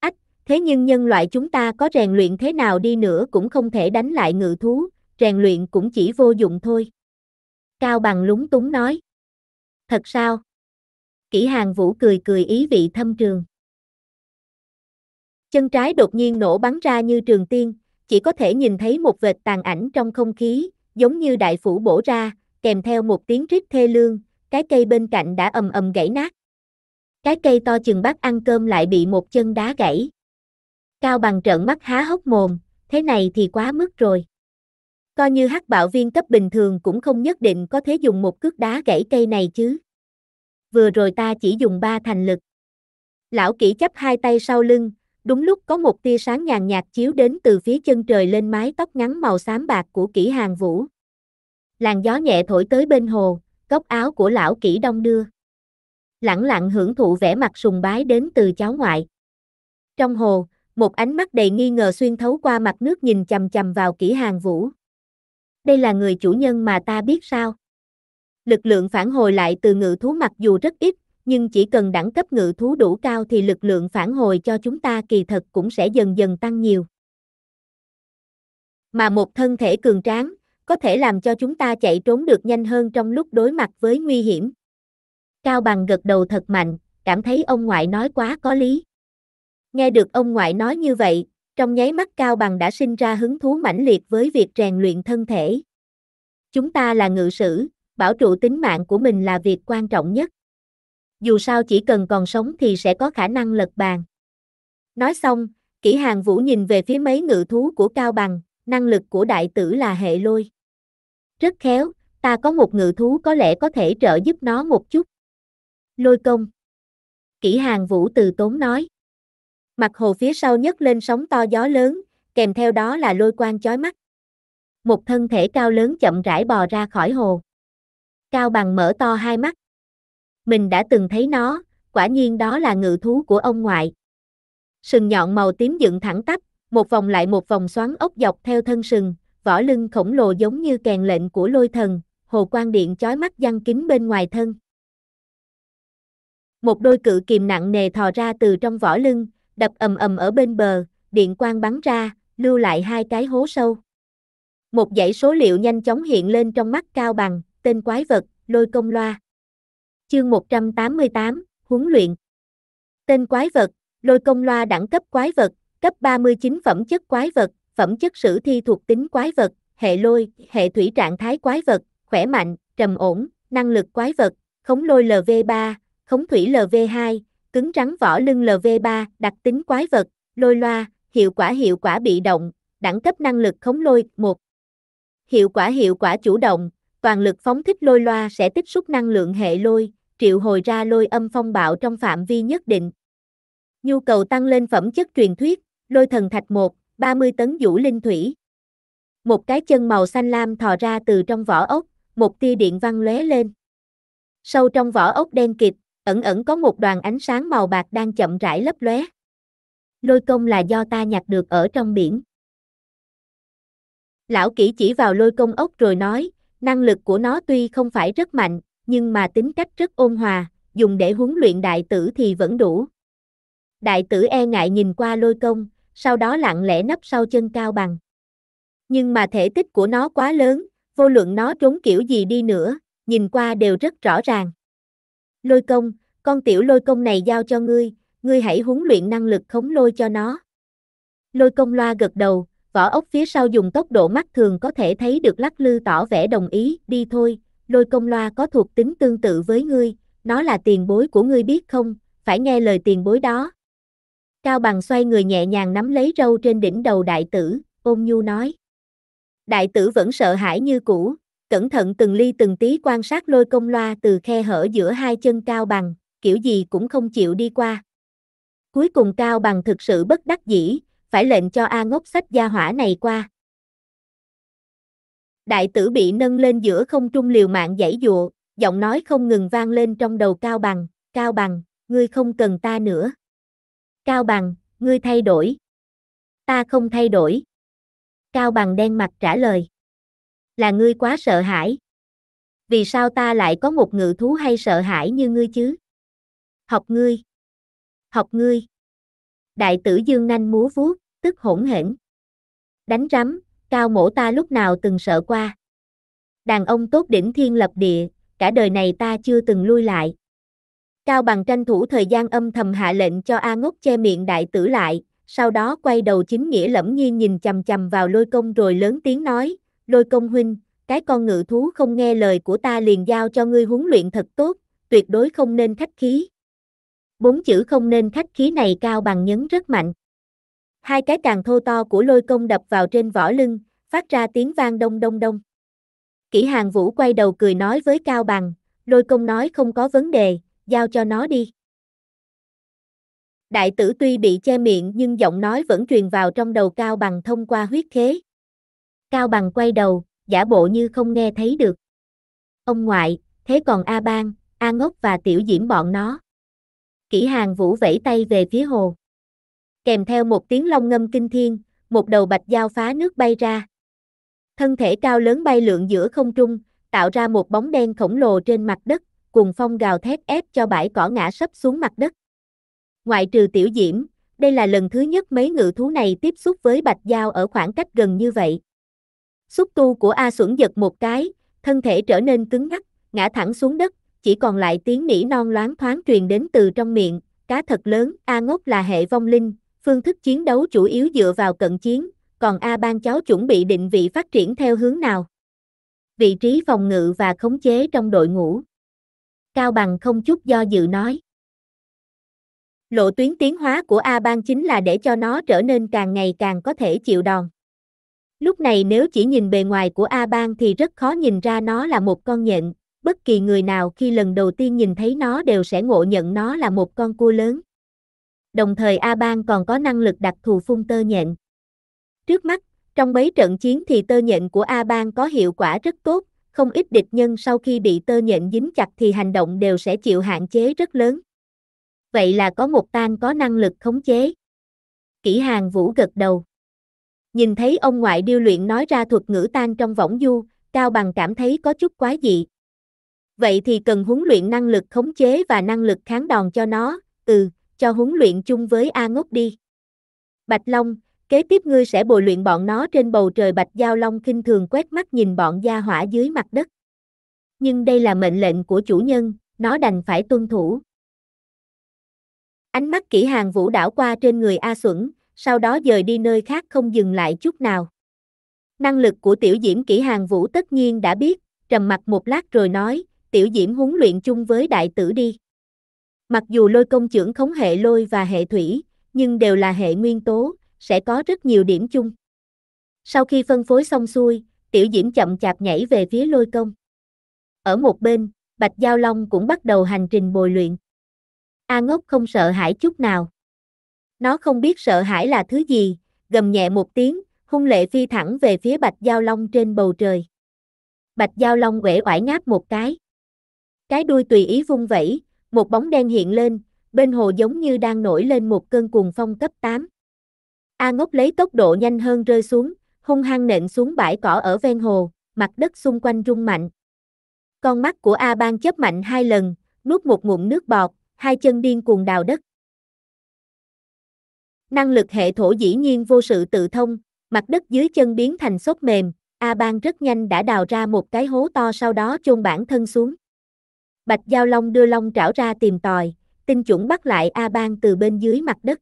[SPEAKER 1] Ách, thế nhưng nhân loại chúng ta có rèn luyện thế nào đi nữa cũng không thể đánh lại ngự thú, rèn luyện cũng chỉ vô dụng thôi. Cao Bằng lúng túng nói. Thật sao? Kỷ hàng vũ cười cười ý vị thâm trường. Chân trái đột nhiên nổ bắn ra như trường tiên, chỉ có thể nhìn thấy một vệt tàn ảnh trong không khí, giống như đại phủ bổ ra, kèm theo một tiếng rít thê lương, cái cây bên cạnh đã ầm ầm gãy nát. Cái cây to chừng bát ăn cơm lại bị một chân đá gãy. Cao bằng trợn mắt há hốc mồm, thế này thì quá mức rồi. Coi như hắc bảo viên cấp bình thường cũng không nhất định có thể dùng một cước đá gãy cây này chứ. Vừa rồi ta chỉ dùng ba thành lực. Lão kỹ chấp hai tay sau lưng, Đúng lúc có một tia sáng nhàn nhạt chiếu đến từ phía chân trời lên mái tóc ngắn màu xám bạc của kỹ hàng vũ. Làn gió nhẹ thổi tới bên hồ, góc áo của lão kỹ đông đưa. lẳng lặng hưởng thụ vẻ mặt sùng bái đến từ cháu ngoại. Trong hồ, một ánh mắt đầy nghi ngờ xuyên thấu qua mặt nước nhìn chầm chầm vào kỹ hàng vũ. Đây là người chủ nhân mà ta biết sao? Lực lượng phản hồi lại từ ngự thú mặc dù rất ít nhưng chỉ cần đẳng cấp ngự thú đủ cao thì lực lượng phản hồi cho chúng ta kỳ thật cũng sẽ dần dần tăng nhiều. Mà một thân thể cường tráng, có thể làm cho chúng ta chạy trốn được nhanh hơn trong lúc đối mặt với nguy hiểm. Cao Bằng gật đầu thật mạnh, cảm thấy ông ngoại nói quá có lý. Nghe được ông ngoại nói như vậy, trong nháy mắt Cao Bằng đã sinh ra hứng thú mãnh liệt với việc rèn luyện thân thể. Chúng ta là ngự sử, bảo trụ tính mạng của mình là việc quan trọng nhất dù sao chỉ cần còn sống thì sẽ có khả năng lật bàn. Nói xong, kỹ hàng vũ nhìn về phía mấy ngự thú của Cao Bằng, năng lực của đại tử là hệ lôi. Rất khéo, ta có một ngự thú có lẽ có thể trợ giúp nó một chút. Lôi công. Kỹ hàng vũ từ tốn nói. Mặt hồ phía sau nhấc lên sóng to gió lớn, kèm theo đó là lôi quang chói mắt. Một thân thể cao lớn chậm rãi bò ra khỏi hồ. Cao bằng mở to hai mắt, mình đã từng thấy nó, quả nhiên đó là ngự thú của ông ngoại. Sừng nhọn màu tím dựng thẳng tắp, một vòng lại một vòng xoắn ốc dọc theo thân sừng, vỏ lưng khổng lồ giống như kèn lệnh của lôi thần, hồ quan điện chói mắt giăng kín bên ngoài thân. Một đôi cự kìm nặng nề thò ra từ trong vỏ lưng, đập ầm ầm ở bên bờ, điện quang bắn ra, lưu lại hai cái hố sâu. Một dãy số liệu nhanh chóng hiện lên trong mắt Cao Bằng, tên quái vật, lôi công loa. Chương 188, huấn luyện. Tên quái vật, lôi công loa đẳng cấp quái vật, cấp 39 phẩm chất quái vật, phẩm chất sử thi thuộc tính quái vật, hệ lôi, hệ thủy trạng thái quái vật, khỏe mạnh, trầm ổn, năng lực quái vật, khống lôi LV3, khống thủy LV2, cứng rắn vỏ lưng LV3, đặc tính quái vật, lôi loa, hiệu quả hiệu quả bị động, đẳng cấp năng lực khống lôi 1. Hiệu quả hiệu quả chủ động, toàn lực phóng thích lôi loa sẽ tích xúc năng lượng hệ lôi, triệu hồi ra lôi âm phong bạo trong phạm vi nhất định. Nhu cầu tăng lên phẩm chất truyền thuyết, lôi thần thạch 1, 30 tấn vũ linh thủy. Một cái chân màu xanh lam thò ra từ trong vỏ ốc, một tia điện văn lóe lên. Sâu trong vỏ ốc đen kịt, ẩn ẩn có một đoàn ánh sáng màu bạc đang chậm rãi lấp lóe. Lôi công là do ta nhặt được ở trong biển. Lão kỹ chỉ vào lôi công ốc rồi nói, năng lực của nó tuy không phải rất mạnh, nhưng mà tính cách rất ôn hòa, dùng để huấn luyện đại tử thì vẫn đủ. Đại tử e ngại nhìn qua lôi công, sau đó lặng lẽ nấp sau chân cao bằng. Nhưng mà thể tích của nó quá lớn, vô luận nó trốn kiểu gì đi nữa, nhìn qua đều rất rõ ràng. Lôi công, con tiểu lôi công này giao cho ngươi, ngươi hãy huấn luyện năng lực khống lôi cho nó. Lôi công loa gật đầu, vỏ ốc phía sau dùng tốc độ mắt thường có thể thấy được lắc lư tỏ vẻ đồng ý, đi thôi, lôi công loa có thuộc tính tương tự với ngươi, nó là tiền bối của ngươi biết không, phải nghe lời tiền bối đó. Cao bằng xoay người nhẹ nhàng nắm lấy râu trên đỉnh đầu đại tử, ôm nhu nói. Đại tử vẫn sợ hãi như cũ, cẩn thận từng ly từng tí quan sát lôi công loa từ khe hở giữa hai chân cao bằng, kiểu gì cũng không chịu đi qua. Cuối cùng cao bằng thực sự bất đắc dĩ, phải lệnh cho A ngốc sách gia hỏa này qua đại tử bị nâng lên giữa không trung liều mạng dãy dụa, giọng nói không ngừng vang lên trong đầu Cao Bằng, Cao Bằng, ngươi không cần ta nữa. Cao Bằng, ngươi thay đổi. Ta không thay đổi. Cao Bằng đen mặt trả lời. Là ngươi quá sợ hãi. Vì sao ta lại có một ngự thú hay sợ hãi như ngươi chứ? Học ngươi. Học ngươi. Đại tử dương nanh múa vuốt, tức hỗn hển. Đánh rắm, cao mổ ta lúc nào từng sợ qua. Đàn ông tốt đỉnh thiên lập địa, cả đời này ta chưa từng lui lại. Cao bằng tranh thủ thời gian âm thầm hạ lệnh cho A ngốc che miệng đại tử lại, sau đó quay đầu chính nghĩa lẫm nhiên nhìn chầm chầm vào lôi công rồi lớn tiếng nói, lôi công huynh, cái con ngự thú không nghe lời của ta liền giao cho ngươi huấn luyện thật tốt, tuyệt đối không nên khách khí. Bốn chữ không nên khách khí này cao bằng nhấn rất mạnh. Hai cái càng thô to của lôi công đập vào trên vỏ lưng, phát ra tiếng vang đông đông đông. Kỷ hàng vũ quay đầu cười nói với Cao Bằng, lôi công nói không có vấn đề, giao cho nó đi. Đại tử tuy bị che miệng nhưng giọng nói vẫn truyền vào trong đầu Cao Bằng thông qua huyết khế. Cao Bằng quay đầu, giả bộ như không nghe thấy được. Ông ngoại, thế còn A Bang, A Ngốc và Tiểu Diễm bọn nó. Kỷ hàng vũ vẫy tay về phía hồ kèm theo một tiếng long ngâm kinh thiên, một đầu bạch giao phá nước bay ra. Thân thể cao lớn bay lượn giữa không trung, tạo ra một bóng đen khổng lồ trên mặt đất, cùng phong gào thét ép cho bãi cỏ ngã sấp xuống mặt đất. Ngoại trừ tiểu diễm, đây là lần thứ nhất mấy ngự thú này tiếp xúc với bạch giao ở khoảng cách gần như vậy. Xúc tu của A Xuẩn giật một cái, thân thể trở nên cứng ngắc, ngã thẳng xuống đất, chỉ còn lại tiếng nỉ non loáng thoáng truyền đến từ trong miệng, cá thật lớn, A Ngốc là hệ vong linh, phương thức chiến đấu chủ yếu dựa vào cận chiến, còn A Ban cháu chuẩn bị định vị phát triển theo hướng nào? Vị trí phòng ngự và khống chế trong đội ngũ. Cao Bằng không chút do dự nói. Lộ tuyến tiến hóa của A Ban chính là để cho nó trở nên càng ngày càng có thể chịu đòn. Lúc này nếu chỉ nhìn bề ngoài của A Ban thì rất khó nhìn ra nó là một con nhện, bất kỳ người nào khi lần đầu tiên nhìn thấy nó đều sẽ ngộ nhận nó là một con cua lớn đồng thời A Bang còn có năng lực đặc thù phun tơ nhện. Trước mắt, trong mấy trận chiến thì tơ nhện của A Bang có hiệu quả rất tốt, không ít địch nhân sau khi bị tơ nhện dính chặt thì hành động đều sẽ chịu hạn chế rất lớn. Vậy là có một tan có năng lực khống chế. Kỷ hàng vũ gật đầu. Nhìn thấy ông ngoại điêu luyện nói ra thuật ngữ tan trong võng du, Cao Bằng cảm thấy có chút quá dị. Vậy thì cần huấn luyện năng lực khống chế và năng lực kháng đòn cho nó, ừ, cho huấn luyện chung với A Ngốc đi. Bạch Long, kế tiếp ngươi sẽ bồi luyện bọn nó trên bầu trời Bạch Giao Long kinh thường quét mắt nhìn bọn gia hỏa dưới mặt đất. Nhưng đây là mệnh lệnh của chủ nhân, nó đành phải tuân thủ. Ánh mắt kỹ hàng vũ đảo qua trên người A Xuẩn, sau đó dời đi nơi khác không dừng lại chút nào. Năng lực của tiểu diễm kỹ hàng vũ tất nhiên đã biết, trầm mặt một lát rồi nói, tiểu diễm huấn luyện chung với đại tử đi. Mặc dù lôi công trưởng khống hệ lôi và hệ thủy, nhưng đều là hệ nguyên tố, sẽ có rất nhiều điểm chung. Sau khi phân phối xong xuôi, tiểu diễm chậm chạp nhảy về phía lôi công. Ở một bên, Bạch Giao Long cũng bắt đầu hành trình bồi luyện. A ngốc không sợ hãi chút nào. Nó không biết sợ hãi là thứ gì, gầm nhẹ một tiếng, hung lệ phi thẳng về phía Bạch Giao Long trên bầu trời. Bạch Giao Long quể oải ngáp một cái. Cái đuôi tùy ý vung vẩy, một bóng đen hiện lên, bên hồ giống như đang nổi lên một cơn cuồng phong cấp 8. A ngốc lấy tốc độ nhanh hơn rơi xuống, hung hăng nện xuống bãi cỏ ở ven hồ, mặt đất xung quanh rung mạnh. Con mắt của A Bang chớp mạnh hai lần, nuốt một ngụm nước bọt, hai chân điên cuồng đào đất. Năng lực hệ thổ dĩ nhiên vô sự tự thông, mặt đất dưới chân biến thành xốp mềm, A Bang rất nhanh đã đào ra một cái hố to sau đó chôn bản thân xuống. Bạch Giao Long đưa Long trảo ra tìm tòi, tinh chuẩn bắt lại A Bang từ bên dưới mặt đất.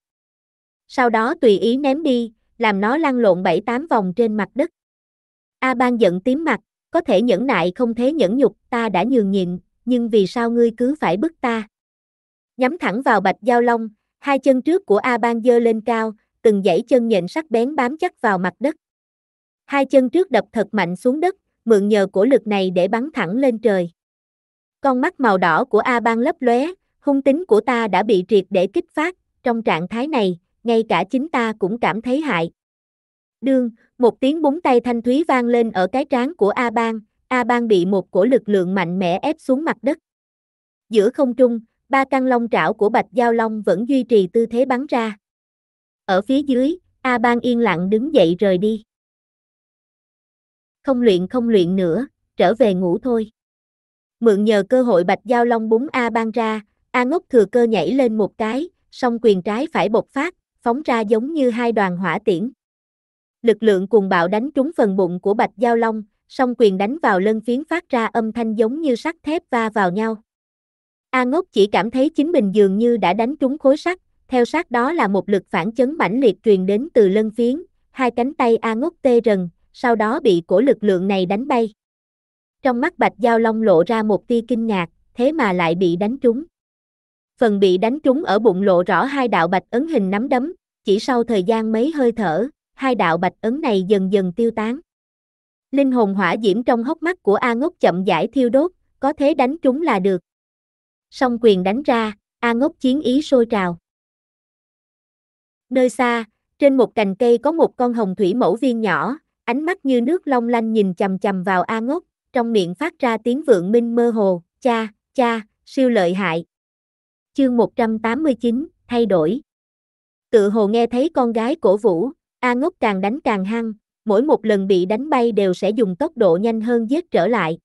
[SPEAKER 1] Sau đó tùy ý ném đi, làm nó lăn lộn bảy tám vòng trên mặt đất. A Bang giận tím mặt, có thể nhẫn nại không thế nhẫn nhục, ta đã nhường nhịn, nhưng vì sao ngươi cứ phải bức ta? Nhắm thẳng vào Bạch Giao Long, hai chân trước của A Bang dơ lên cao, từng dãy chân nhện sắc bén bám chắc vào mặt đất. Hai chân trước đập thật mạnh xuống đất, mượn nhờ cổ lực này để bắn thẳng lên trời. Con mắt màu đỏ của A Bang lấp lóe, hung tính của ta đã bị triệt để kích phát, trong trạng thái này, ngay cả chính ta cũng cảm thấy hại. Đương, một tiếng búng tay thanh thúy vang lên ở cái trán của A Bang, A Bang bị một cổ lực lượng mạnh mẽ ép xuống mặt đất. Giữa không trung, ba căn long trảo của Bạch Giao Long vẫn duy trì tư thế bắn ra. Ở phía dưới, A Bang yên lặng đứng dậy rời đi. Không luyện không luyện nữa, trở về ngủ thôi mượn nhờ cơ hội Bạch Giao Long búng A ban ra, A ngốc thừa cơ nhảy lên một cái, song quyền trái phải bộc phát, phóng ra giống như hai đoàn hỏa tiễn. Lực lượng cuồng bạo đánh trúng phần bụng của Bạch Giao Long, song quyền đánh vào lân phiến phát ra âm thanh giống như sắt thép va vào nhau. A ngốc chỉ cảm thấy chính mình dường như đã đánh trúng khối sắt, theo sát đó là một lực phản chấn mãnh liệt truyền đến từ lân phiến, hai cánh tay A ngốc tê rần, sau đó bị cổ lực lượng này đánh bay. Trong mắt Bạch Giao Long lộ ra một tia kinh ngạc, thế mà lại bị đánh trúng. Phần bị đánh trúng ở bụng lộ rõ hai đạo bạch ấn hình nắm đấm, chỉ sau thời gian mấy hơi thở, hai đạo bạch ấn này dần dần tiêu tán. Linh hồn hỏa diễm trong hốc mắt của A Ngốc chậm giải thiêu đốt, có thế đánh trúng là được. Song quyền đánh ra, A Ngốc chiến ý sôi trào. Nơi xa, trên một cành cây có một con hồng thủy mẫu viên nhỏ, ánh mắt như nước long lanh nhìn chầm chầm vào A Ngốc, trong miệng phát ra tiếng vượng minh mơ hồ, cha, cha, siêu lợi hại. Chương 189, thay đổi. Tự hồ nghe thấy con gái cổ vũ, A ngốc càng đánh càng hăng, mỗi một lần bị đánh bay đều sẽ dùng tốc độ nhanh hơn giết trở lại.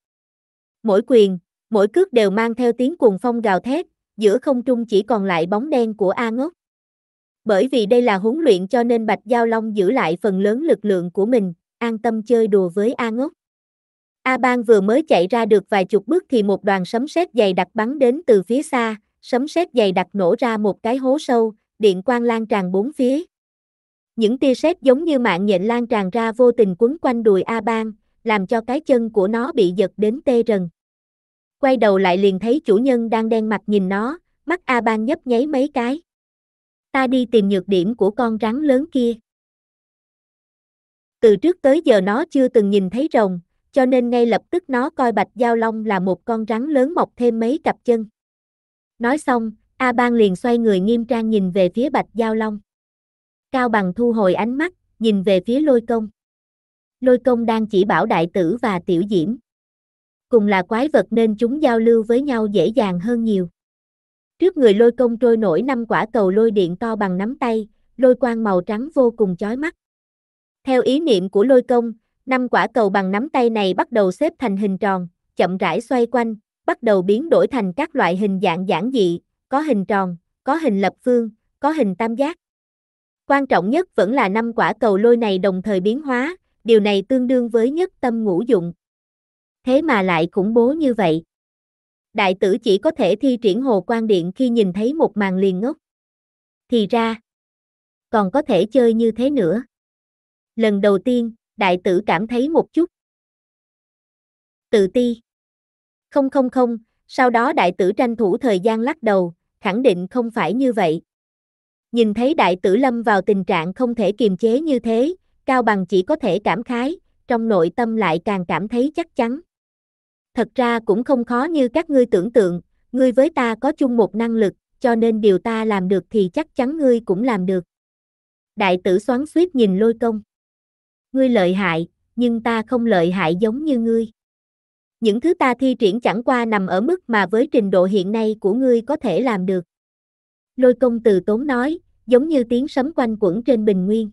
[SPEAKER 1] Mỗi quyền, mỗi cước đều mang theo tiếng cuồng phong gào thét, giữa không trung chỉ còn lại bóng đen của A ngốc. Bởi vì đây là huấn luyện cho nên Bạch Giao Long giữ lại phần lớn lực lượng của mình, an tâm chơi đùa với A ngốc. A Ban vừa mới chạy ra được vài chục bước thì một đoàn sấm sét dày đặc bắn đến từ phía xa, sấm sét dày đặc nổ ra một cái hố sâu, điện quang lan tràn bốn phía. Những tia sét giống như mạng nhện lan tràn ra vô tình quấn quanh đùi A Ban, làm cho cái chân của nó bị giật đến tê rần. Quay đầu lại liền thấy chủ nhân đang đen mặt nhìn nó, mắt A Ban nhấp nháy mấy cái. Ta đi tìm nhược điểm của con rắn lớn kia. Từ trước tới giờ nó chưa từng nhìn thấy rồng, cho nên ngay lập tức nó coi Bạch Giao Long là một con rắn lớn mọc thêm mấy cặp chân. Nói xong, A Bang liền xoay người nghiêm trang nhìn về phía Bạch Giao Long. Cao Bằng thu hồi ánh mắt, nhìn về phía Lôi Công. Lôi Công đang chỉ bảo đại tử và tiểu diễm. Cùng là quái vật nên chúng giao lưu với nhau dễ dàng hơn nhiều. Trước người Lôi Công trôi nổi năm quả cầu lôi điện to bằng nắm tay, lôi quang màu trắng vô cùng chói mắt. Theo ý niệm của Lôi Công, Năm quả cầu bằng nắm tay này bắt đầu xếp thành hình tròn, chậm rãi xoay quanh, bắt đầu biến đổi thành các loại hình dạng giản dị, có hình tròn, có hình lập phương, có hình tam giác. Quan trọng nhất vẫn là năm quả cầu lôi này đồng thời biến hóa, điều này tương đương với nhất tâm ngũ dụng. Thế mà lại khủng bố như vậy. Đại tử chỉ có thể thi triển hồ quan điện khi nhìn thấy một màn liền ngốc. Thì ra, còn có thể chơi như thế nữa. Lần đầu tiên, đại tử cảm thấy một chút. Tự ti. Không không không, sau đó đại tử tranh thủ thời gian lắc đầu, khẳng định không phải như vậy. Nhìn thấy đại tử lâm vào tình trạng không thể kiềm chế như thế, Cao Bằng chỉ có thể cảm khái, trong nội tâm lại càng cảm thấy chắc chắn. Thật ra cũng không khó như các ngươi tưởng tượng, ngươi với ta có chung một năng lực, cho nên điều ta làm được thì chắc chắn ngươi cũng làm được. Đại tử xoắn suýt nhìn lôi công ngươi lợi hại, nhưng ta không lợi hại giống như ngươi. Những thứ ta thi triển chẳng qua nằm ở mức mà với trình độ hiện nay của ngươi có thể làm được. Lôi công từ tốn nói, giống như tiếng sấm quanh quẩn trên bình nguyên.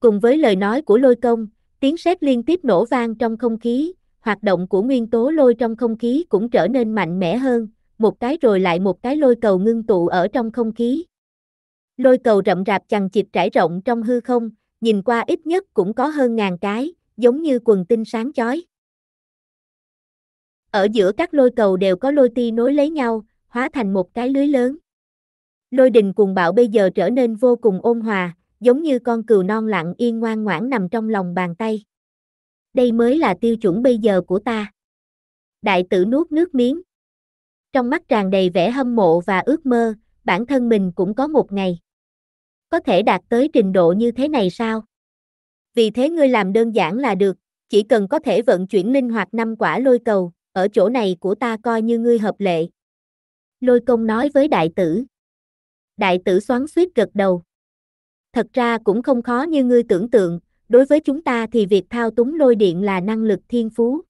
[SPEAKER 1] Cùng với lời nói của lôi công, tiếng sét liên tiếp nổ vang trong không khí, hoạt động của nguyên tố lôi trong không khí cũng trở nên mạnh mẽ hơn, một cái rồi lại một cái lôi cầu ngưng tụ ở trong không khí. Lôi cầu rậm rạp chằng chịt trải rộng trong hư không, nhìn qua ít nhất cũng có hơn ngàn cái, giống như quần tinh sáng chói. Ở giữa các lôi cầu đều có lôi ti nối lấy nhau, hóa thành một cái lưới lớn. Lôi đình cuồng bạo bây giờ trở nên vô cùng ôn hòa, giống như con cừu non lặng yên ngoan ngoãn nằm trong lòng bàn tay. Đây mới là tiêu chuẩn bây giờ của ta. Đại tử nuốt nước miếng. Trong mắt tràn đầy vẻ hâm mộ và ước mơ, bản thân mình cũng có một ngày có thể đạt tới trình độ như thế này sao? Vì thế ngươi làm đơn giản là được, chỉ cần có thể vận chuyển linh hoạt năm quả lôi cầu, ở chỗ này của ta coi như ngươi hợp lệ. Lôi công nói với đại tử. Đại tử xoắn suýt gật đầu. Thật ra cũng không khó như ngươi tưởng tượng, đối với chúng ta thì việc thao túng lôi điện là năng lực thiên phú.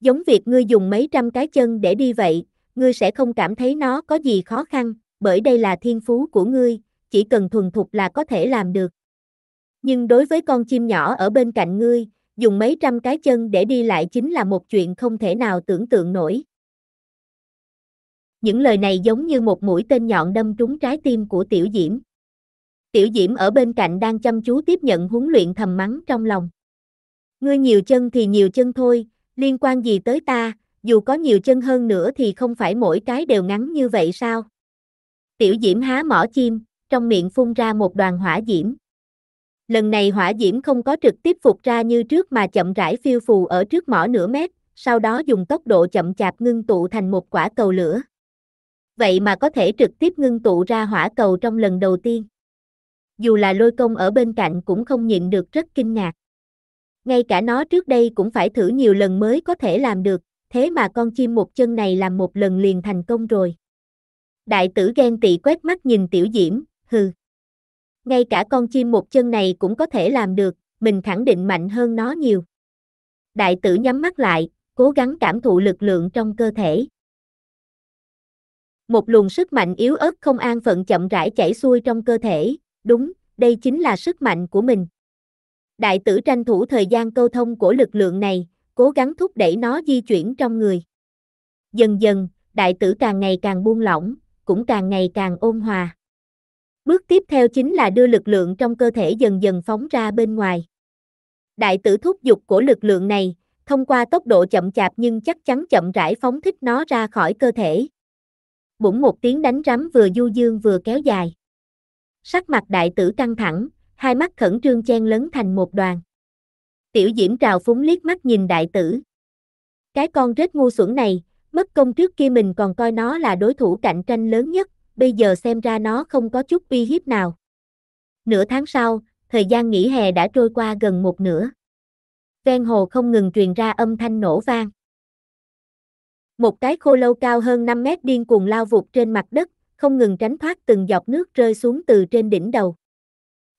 [SPEAKER 1] Giống việc ngươi dùng mấy trăm cái chân để đi vậy, ngươi sẽ không cảm thấy nó có gì khó khăn, bởi đây là thiên phú của ngươi, chỉ cần thuần thục là có thể làm được. Nhưng đối với con chim nhỏ ở bên cạnh ngươi, dùng mấy trăm cái chân để đi lại chính là một chuyện không thể nào tưởng tượng nổi. Những lời này giống như một mũi tên nhọn đâm trúng trái tim của Tiểu Diễm. Tiểu Diễm ở bên cạnh đang chăm chú tiếp nhận huấn luyện thầm mắng trong lòng. Ngươi nhiều chân thì nhiều chân thôi, liên quan gì tới ta, dù có nhiều chân hơn nữa thì không phải mỗi cái đều ngắn như vậy sao? Tiểu Diễm há mỏ chim, trong miệng phun ra một đoàn hỏa diễm. Lần này hỏa diễm không có trực tiếp phục ra như trước mà chậm rãi phiêu phù ở trước mỏ nửa mét, sau đó dùng tốc độ chậm chạp ngưng tụ thành một quả cầu lửa. Vậy mà có thể trực tiếp ngưng tụ ra hỏa cầu trong lần đầu tiên. Dù là lôi công ở bên cạnh cũng không nhịn được rất kinh ngạc. Ngay cả nó trước đây cũng phải thử nhiều lần mới có thể làm được, thế mà con chim một chân này làm một lần liền thành công rồi. Đại tử ghen tị quét mắt nhìn tiểu diễm, hừ. Ngay cả con chim một chân này cũng có thể làm được, mình khẳng định mạnh hơn nó nhiều. Đại tử nhắm mắt lại, cố gắng cảm thụ lực lượng trong cơ thể. Một luồng sức mạnh yếu ớt không an phận chậm rãi chảy xuôi trong cơ thể, đúng, đây chính là sức mạnh của mình. Đại tử tranh thủ thời gian câu thông của lực lượng này, cố gắng thúc đẩy nó di chuyển trong người. Dần dần, đại tử càng ngày càng buông lỏng, cũng càng ngày càng ôn hòa. Bước tiếp theo chính là đưa lực lượng trong cơ thể dần dần phóng ra bên ngoài. Đại tử thúc dục của lực lượng này, thông qua tốc độ chậm chạp nhưng chắc chắn chậm rãi phóng thích nó ra khỏi cơ thể. Bụng một tiếng đánh rắm vừa du dương vừa kéo dài. Sắc mặt đại tử căng thẳng, hai mắt khẩn trương chen lấn thành một đoàn. Tiểu diễm trào phúng liếc mắt nhìn đại tử. Cái con rết ngu xuẩn này, mất công trước kia mình còn coi nó là đối thủ cạnh tranh lớn nhất bây giờ xem ra nó không có chút uy hiếp nào. Nửa tháng sau, thời gian nghỉ hè đã trôi qua gần một nửa. Ven hồ không ngừng truyền ra âm thanh nổ vang. Một cái khô lâu cao hơn 5 mét điên cuồng lao vụt trên mặt đất, không ngừng tránh thoát từng giọt nước rơi xuống từ trên đỉnh đầu.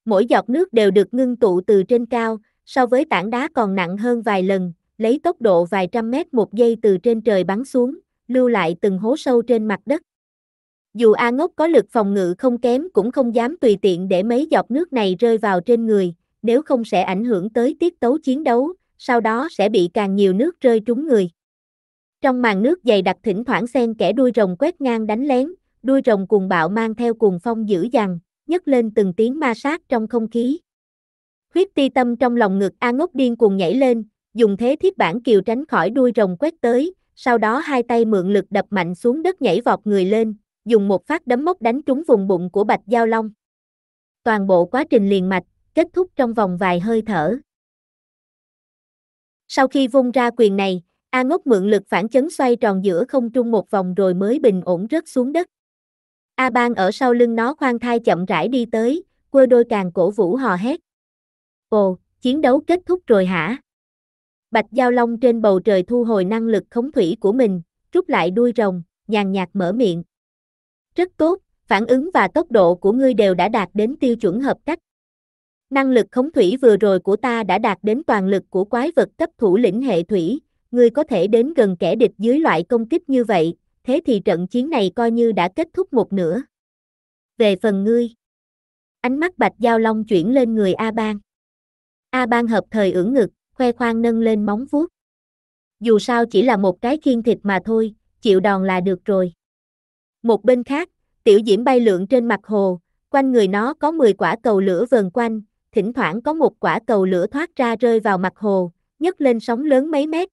[SPEAKER 1] Mỗi giọt nước đều được ngưng tụ từ trên cao, so với tảng đá còn nặng hơn vài lần, lấy tốc độ vài trăm mét một giây từ trên trời bắn xuống, lưu lại từng hố sâu trên mặt đất. Dù A ngốc có lực phòng ngự không kém cũng không dám tùy tiện để mấy giọt nước này rơi vào trên người, nếu không sẽ ảnh hưởng tới tiết tấu chiến đấu, sau đó sẽ bị càng nhiều nước rơi trúng người. Trong màn nước dày đặc thỉnh thoảng xen kẻ đuôi rồng quét ngang đánh lén, đuôi rồng cuồng bạo mang theo cuồng phong dữ dằn, nhấc lên từng tiếng ma sát trong không khí. Huyết ti tâm trong lòng ngực A ngốc điên cuồng nhảy lên, dùng thế thiết bản kiều tránh khỏi đuôi rồng quét tới, sau đó hai tay mượn lực đập mạnh xuống đất nhảy vọt người lên, dùng một phát đấm mốc đánh trúng vùng bụng của Bạch Giao Long. Toàn bộ quá trình liền mạch, kết thúc trong vòng vài hơi thở. Sau khi vung ra quyền này, A Ngốc mượn lực phản chấn xoay tròn giữa không trung một vòng rồi mới bình ổn rớt xuống đất. A Bang ở sau lưng nó khoan thai chậm rãi đi tới, quơ đôi càng cổ vũ hò hét. Ồ, chiến đấu kết thúc rồi hả? Bạch Giao Long trên bầu trời thu hồi năng lực khống thủy của mình, rút lại đuôi rồng, nhàn nhạt mở miệng, rất tốt, phản ứng và tốc độ của ngươi đều đã đạt đến tiêu chuẩn hợp cách. Năng lực khống thủy vừa rồi của ta đã đạt đến toàn lực của quái vật cấp thủ lĩnh hệ thủy, ngươi có thể đến gần kẻ địch dưới loại công kích như vậy, thế thì trận chiến này coi như đã kết thúc một nửa. Về phần ngươi, ánh mắt Bạch Giao Long chuyển lên người A Bang. A Bang hợp thời ưỡn ngực, khoe khoang nâng lên móng vuốt. Dù sao chỉ là một cái khiên thịt mà thôi, chịu đòn là được rồi. Một bên khác, tiểu diễm bay lượn trên mặt hồ, quanh người nó có 10 quả cầu lửa vờn quanh, thỉnh thoảng có một quả cầu lửa thoát ra rơi vào mặt hồ, nhấc lên sóng lớn mấy mét.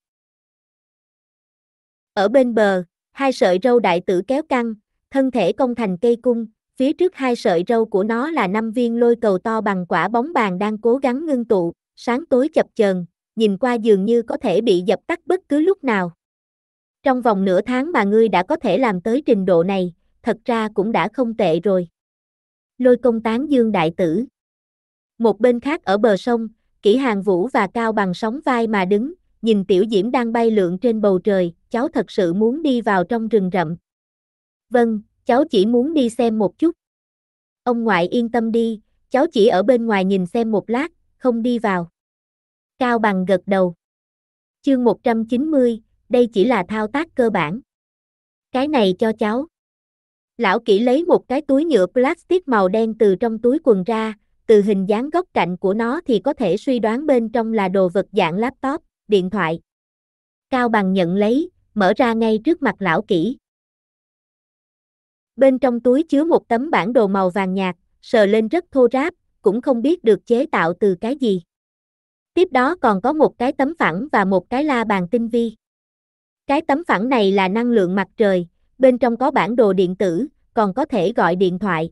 [SPEAKER 1] Ở bên bờ, hai sợi râu đại tử kéo căng, thân thể công thành cây cung, phía trước hai sợi râu của nó là năm viên lôi cầu to bằng quả bóng bàn đang cố gắng ngưng tụ, sáng tối chập chờn, nhìn qua dường như có thể bị dập tắt bất cứ lúc nào. Trong vòng nửa tháng mà ngươi đã có thể làm tới trình độ này, thật ra cũng đã không tệ rồi. Lôi công tán dương đại tử. Một bên khác ở bờ sông, kỹ hàng vũ và cao bằng sóng vai mà đứng, nhìn tiểu diễm đang bay lượn trên bầu trời, cháu thật sự muốn đi vào trong rừng rậm. Vâng, cháu chỉ muốn đi xem một chút. Ông ngoại yên tâm đi, cháu chỉ ở bên ngoài nhìn xem một lát, không đi vào. Cao bằng gật đầu. Chương 190, đây chỉ là thao tác cơ bản. Cái này cho cháu. Lão kỹ lấy một cái túi nhựa plastic màu đen từ trong túi quần ra, từ hình dáng góc cạnh của nó thì có thể suy đoán bên trong là đồ vật dạng laptop, điện thoại. Cao bằng nhận lấy, mở ra ngay trước mặt lão kỹ. Bên trong túi chứa một tấm bản đồ màu vàng nhạt, sờ lên rất thô ráp, cũng không biết được chế tạo từ cái gì. Tiếp đó còn có một cái tấm phẳng và một cái la bàn tinh vi. Cái tấm phẳng này là năng lượng mặt trời, bên trong có bản đồ điện tử, còn có thể gọi điện thoại.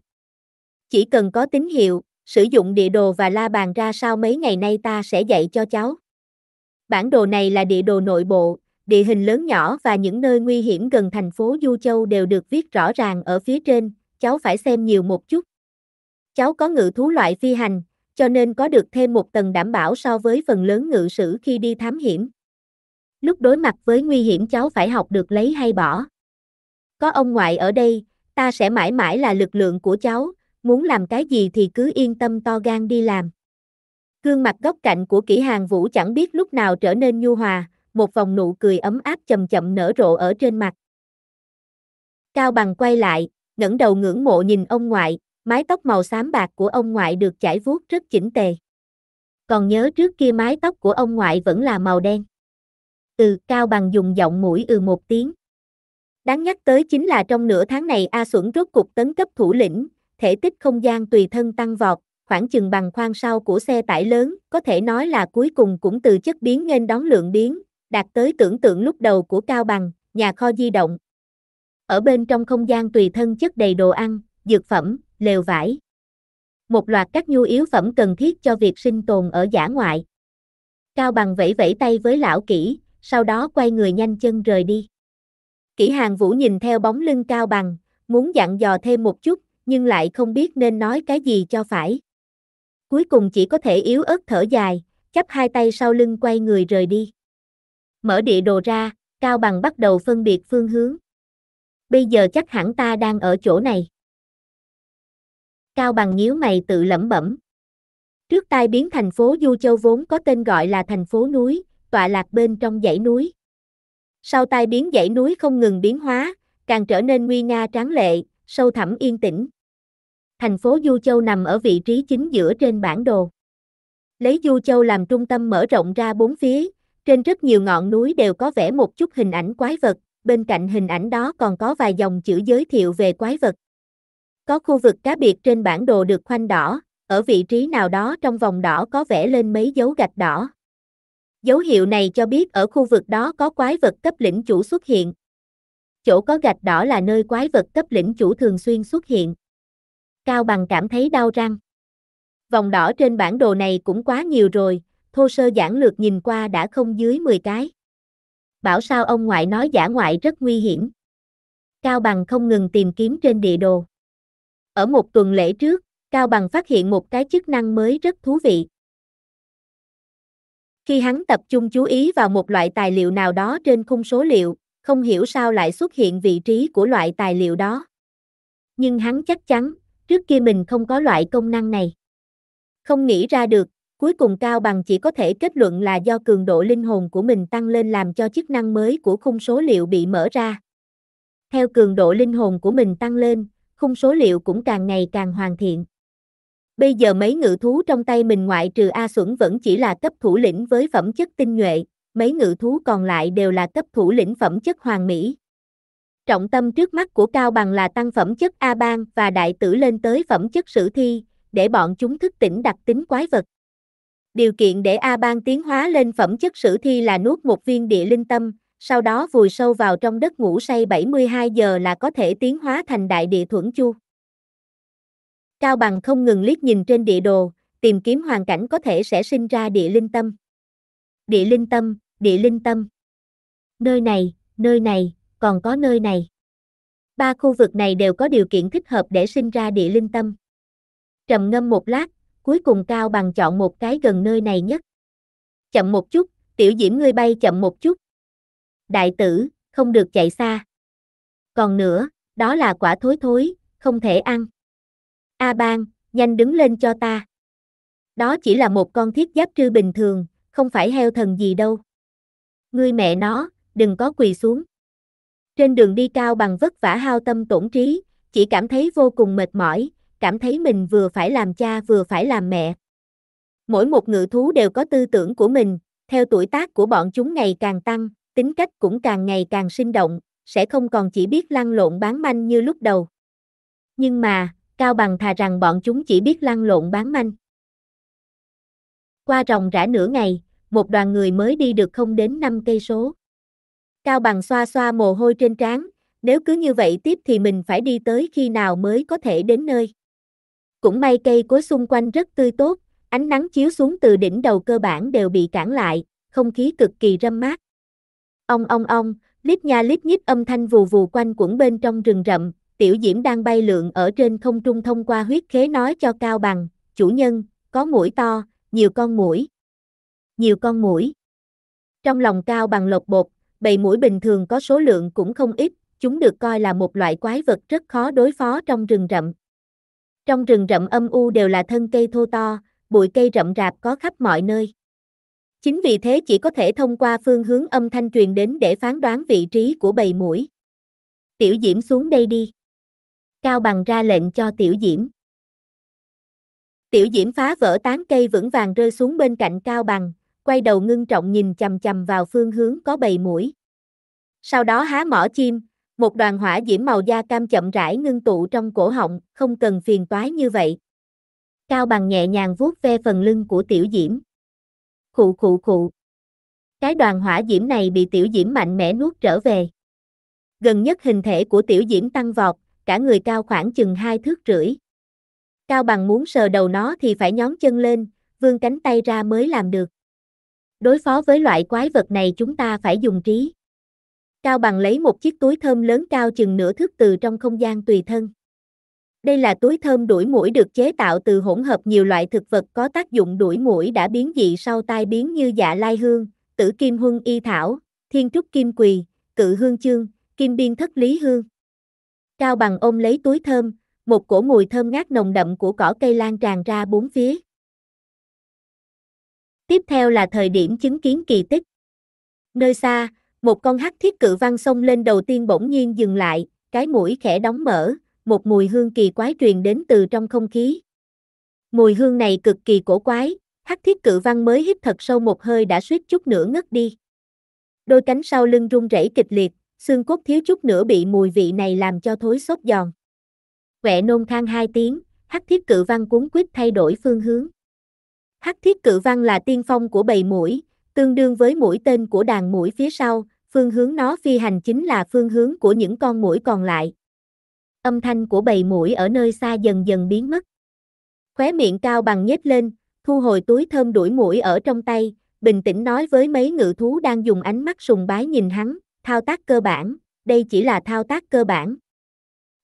[SPEAKER 1] Chỉ cần có tín hiệu, sử dụng địa đồ và la bàn ra sao mấy ngày nay ta sẽ dạy cho cháu. Bản đồ này là địa đồ nội bộ, địa hình lớn nhỏ và những nơi nguy hiểm gần thành phố Du Châu đều được viết rõ ràng ở phía trên, cháu phải xem nhiều một chút. Cháu có ngự thú loại phi hành, cho nên có được thêm một tầng đảm bảo so với phần lớn ngự sử khi đi thám hiểm lúc đối mặt với nguy hiểm cháu phải học được lấy hay bỏ. Có ông ngoại ở đây, ta sẽ mãi mãi là lực lượng của cháu, muốn làm cái gì thì cứ yên tâm to gan đi làm. Gương mặt góc cạnh của kỹ hàng vũ chẳng biết lúc nào trở nên nhu hòa, một vòng nụ cười ấm áp chậm chậm nở rộ ở trên mặt. Cao bằng quay lại, ngẩng đầu ngưỡng mộ nhìn ông ngoại, mái tóc màu xám bạc của ông ngoại được chải vuốt rất chỉnh tề. Còn nhớ trước kia mái tóc của ông ngoại vẫn là màu đen từ cao bằng dùng giọng mũi ừ một tiếng. Đáng nhắc tới chính là trong nửa tháng này A Xuẩn rốt cục tấn cấp thủ lĩnh, thể tích không gian tùy thân tăng vọt, khoảng chừng bằng khoang sau của xe tải lớn, có thể nói là cuối cùng cũng từ chất biến nên đón lượng biến, đạt tới tưởng tượng lúc đầu của Cao Bằng, nhà kho di động. Ở bên trong không gian tùy thân chất đầy đồ ăn, dược phẩm, lều vải. Một loạt các nhu yếu phẩm cần thiết cho việc sinh tồn ở giả ngoại. Cao Bằng vẫy vẫy tay với lão kỹ, sau đó quay người nhanh chân rời đi. Kỷ Hàng Vũ nhìn theo bóng lưng Cao Bằng, muốn dặn dò thêm một chút, nhưng lại không biết nên nói cái gì cho phải. Cuối cùng chỉ có thể yếu ớt thở dài, chắp hai tay sau lưng quay người rời đi. Mở địa đồ ra, Cao Bằng bắt đầu phân biệt phương hướng. Bây giờ chắc hẳn ta đang ở chỗ này. Cao Bằng nhíu mày tự lẩm bẩm. Trước tai biến thành phố Du Châu vốn có tên gọi là thành phố núi, tọa lạc bên trong dãy núi. Sau tai biến dãy núi không ngừng biến hóa, càng trở nên nguy nga tráng lệ, sâu thẳm yên tĩnh. Thành phố Du Châu nằm ở vị trí chính giữa trên bản đồ. Lấy Du Châu làm trung tâm mở rộng ra bốn phía, trên rất nhiều ngọn núi đều có vẽ một chút hình ảnh quái vật, bên cạnh hình ảnh đó còn có vài dòng chữ giới thiệu về quái vật. Có khu vực cá biệt trên bản đồ được khoanh đỏ, ở vị trí nào đó trong vòng đỏ có vẽ lên mấy dấu gạch đỏ. Dấu hiệu này cho biết ở khu vực đó có quái vật cấp lĩnh chủ xuất hiện. Chỗ có gạch đỏ là nơi quái vật cấp lĩnh chủ thường xuyên xuất hiện. Cao bằng cảm thấy đau răng. Vòng đỏ trên bản đồ này cũng quá nhiều rồi, thô sơ giản lược nhìn qua đã không dưới 10 cái. Bảo sao ông ngoại nói giả ngoại rất nguy hiểm. Cao Bằng không ngừng tìm kiếm trên địa đồ. Ở một tuần lễ trước, Cao Bằng phát hiện một cái chức năng mới rất thú vị. Khi hắn tập trung chú ý vào một loại tài liệu nào đó trên khung số liệu, không hiểu sao lại xuất hiện vị trí của loại tài liệu đó. Nhưng hắn chắc chắn, trước kia mình không có loại công năng này. Không nghĩ ra được, cuối cùng Cao Bằng chỉ có thể kết luận là do cường độ linh hồn của mình tăng lên làm cho chức năng mới của khung số liệu bị mở ra. Theo cường độ linh hồn của mình tăng lên, khung số liệu cũng càng ngày càng hoàn thiện. Bây giờ mấy ngự thú trong tay mình ngoại trừ A Xuẩn vẫn chỉ là cấp thủ lĩnh với phẩm chất tinh nhuệ, mấy ngự thú còn lại đều là cấp thủ lĩnh phẩm chất hoàng mỹ. Trọng tâm trước mắt của Cao Bằng là tăng phẩm chất A Bang và đại tử lên tới phẩm chất sử thi, để bọn chúng thức tỉnh đặc tính quái vật. Điều kiện để A Bang tiến hóa lên phẩm chất sử thi là nuốt một viên địa linh tâm, sau đó vùi sâu vào trong đất ngủ say 72 giờ là có thể tiến hóa thành đại địa thuẫn chu. Cao Bằng không ngừng liếc nhìn trên địa đồ, tìm kiếm hoàn cảnh có thể sẽ sinh ra địa linh tâm. Địa linh tâm, địa linh tâm. Nơi này, nơi này, còn có nơi này. Ba khu vực này đều có điều kiện thích hợp để sinh ra địa linh tâm. Trầm ngâm một lát, cuối cùng Cao Bằng chọn một cái gần nơi này nhất. Chậm một chút, tiểu diễm ngươi bay chậm một chút. Đại tử, không được chạy xa. Còn nữa, đó là quả thối thối, không thể ăn. A Bang, nhanh đứng lên cho ta. Đó chỉ là một con thiết giáp trư bình thường, không phải heo thần gì đâu. Ngươi mẹ nó, đừng có quỳ xuống. Trên đường đi cao bằng vất vả hao tâm tổn trí, chỉ cảm thấy vô cùng mệt mỏi, cảm thấy mình vừa phải làm cha vừa phải làm mẹ. Mỗi một ngự thú đều có tư tưởng của mình, theo tuổi tác của bọn chúng ngày càng tăng, tính cách cũng càng ngày càng sinh động, sẽ không còn chỉ biết lăn lộn bán manh như lúc đầu. Nhưng mà, Cao Bằng thà rằng bọn chúng chỉ biết lăn lộn bán manh. Qua ròng rã nửa ngày, một đoàn người mới đi được không đến 5 cây số. Cao Bằng xoa xoa mồ hôi trên trán, nếu cứ như vậy tiếp thì mình phải đi tới khi nào mới có thể đến nơi. Cũng may cây cối xung quanh rất tươi tốt, ánh nắng chiếu xuống từ đỉnh đầu cơ bản đều bị cản lại, không khí cực kỳ râm mát. Ông ong ong, líp nha líp nhít âm thanh vù vù quanh quẩn bên trong rừng rậm, tiểu diễm đang bay lượn ở trên không trung thông qua huyết khế nói cho Cao Bằng, chủ nhân, có mũi to, nhiều con mũi. Nhiều con mũi. Trong lòng Cao Bằng lột bột, bầy mũi bình thường có số lượng cũng không ít, chúng được coi là một loại quái vật rất khó đối phó trong rừng rậm. Trong rừng rậm âm u đều là thân cây thô to, bụi cây rậm rạp có khắp mọi nơi. Chính vì thế chỉ có thể thông qua phương hướng âm thanh truyền đến để phán đoán vị trí của bầy mũi. Tiểu Diễm xuống đây đi. Cao Bằng ra lệnh cho Tiểu Diễm. Tiểu Diễm phá vỡ tán cây vững vàng rơi xuống bên cạnh Cao Bằng, quay đầu ngưng trọng nhìn chầm chầm vào phương hướng có bầy mũi. Sau đó há mỏ chim, một đoàn hỏa diễm màu da cam chậm rãi ngưng tụ trong cổ họng, không cần phiền toái như vậy. Cao Bằng nhẹ nhàng vuốt ve phần lưng của Tiểu Diễm. Khụ khụ khụ. Cái đoàn hỏa diễm này bị Tiểu Diễm mạnh mẽ nuốt trở về. Gần nhất hình thể của Tiểu Diễm tăng vọt, cả người cao khoảng chừng hai thước rưỡi. Cao bằng muốn sờ đầu nó thì phải nhón chân lên, vươn cánh tay ra mới làm được. Đối phó với loại quái vật này chúng ta phải dùng trí. Cao bằng lấy một chiếc túi thơm lớn cao chừng nửa thước từ trong không gian tùy thân. Đây là túi thơm đuổi mũi được chế tạo từ hỗn hợp nhiều loại thực vật có tác dụng đuổi mũi đã biến dị sau tai biến như dạ lai hương, tử kim huân y thảo, thiên trúc kim quỳ, cự hương chương, kim biên thất lý hương. Cao bằng ôm lấy túi thơm, một cổ mùi thơm ngát nồng đậm của cỏ cây lan tràn ra bốn phía. Tiếp theo là thời điểm chứng kiến kỳ tích. Nơi xa, một con hắc thiết cự văn sông lên đầu tiên bỗng nhiên dừng lại, cái mũi khẽ đóng mở, một mùi hương kỳ quái truyền đến từ trong không khí. Mùi hương này cực kỳ cổ quái, hắc thiết cự văn mới hít thật sâu một hơi đã suýt chút nữa ngất đi. Đôi cánh sau lưng run rẩy kịch liệt, xương cốt thiếu chút nữa bị mùi vị này làm cho thối xốp giòn. Quẹ nôn thang hai tiếng, hắc thiết cự văn cuốn quyết thay đổi phương hướng. Hắc thiết cự văn là tiên phong của bầy mũi, tương đương với mũi tên của đàn mũi phía sau, phương hướng nó phi hành chính là phương hướng của những con mũi còn lại. Âm thanh của bầy mũi ở nơi xa dần dần biến mất. Khóe miệng cao bằng nhếch lên, thu hồi túi thơm đuổi mũi ở trong tay, bình tĩnh nói với mấy ngự thú đang dùng ánh mắt sùng bái nhìn hắn, Thao tác cơ bản, đây chỉ là thao tác cơ bản.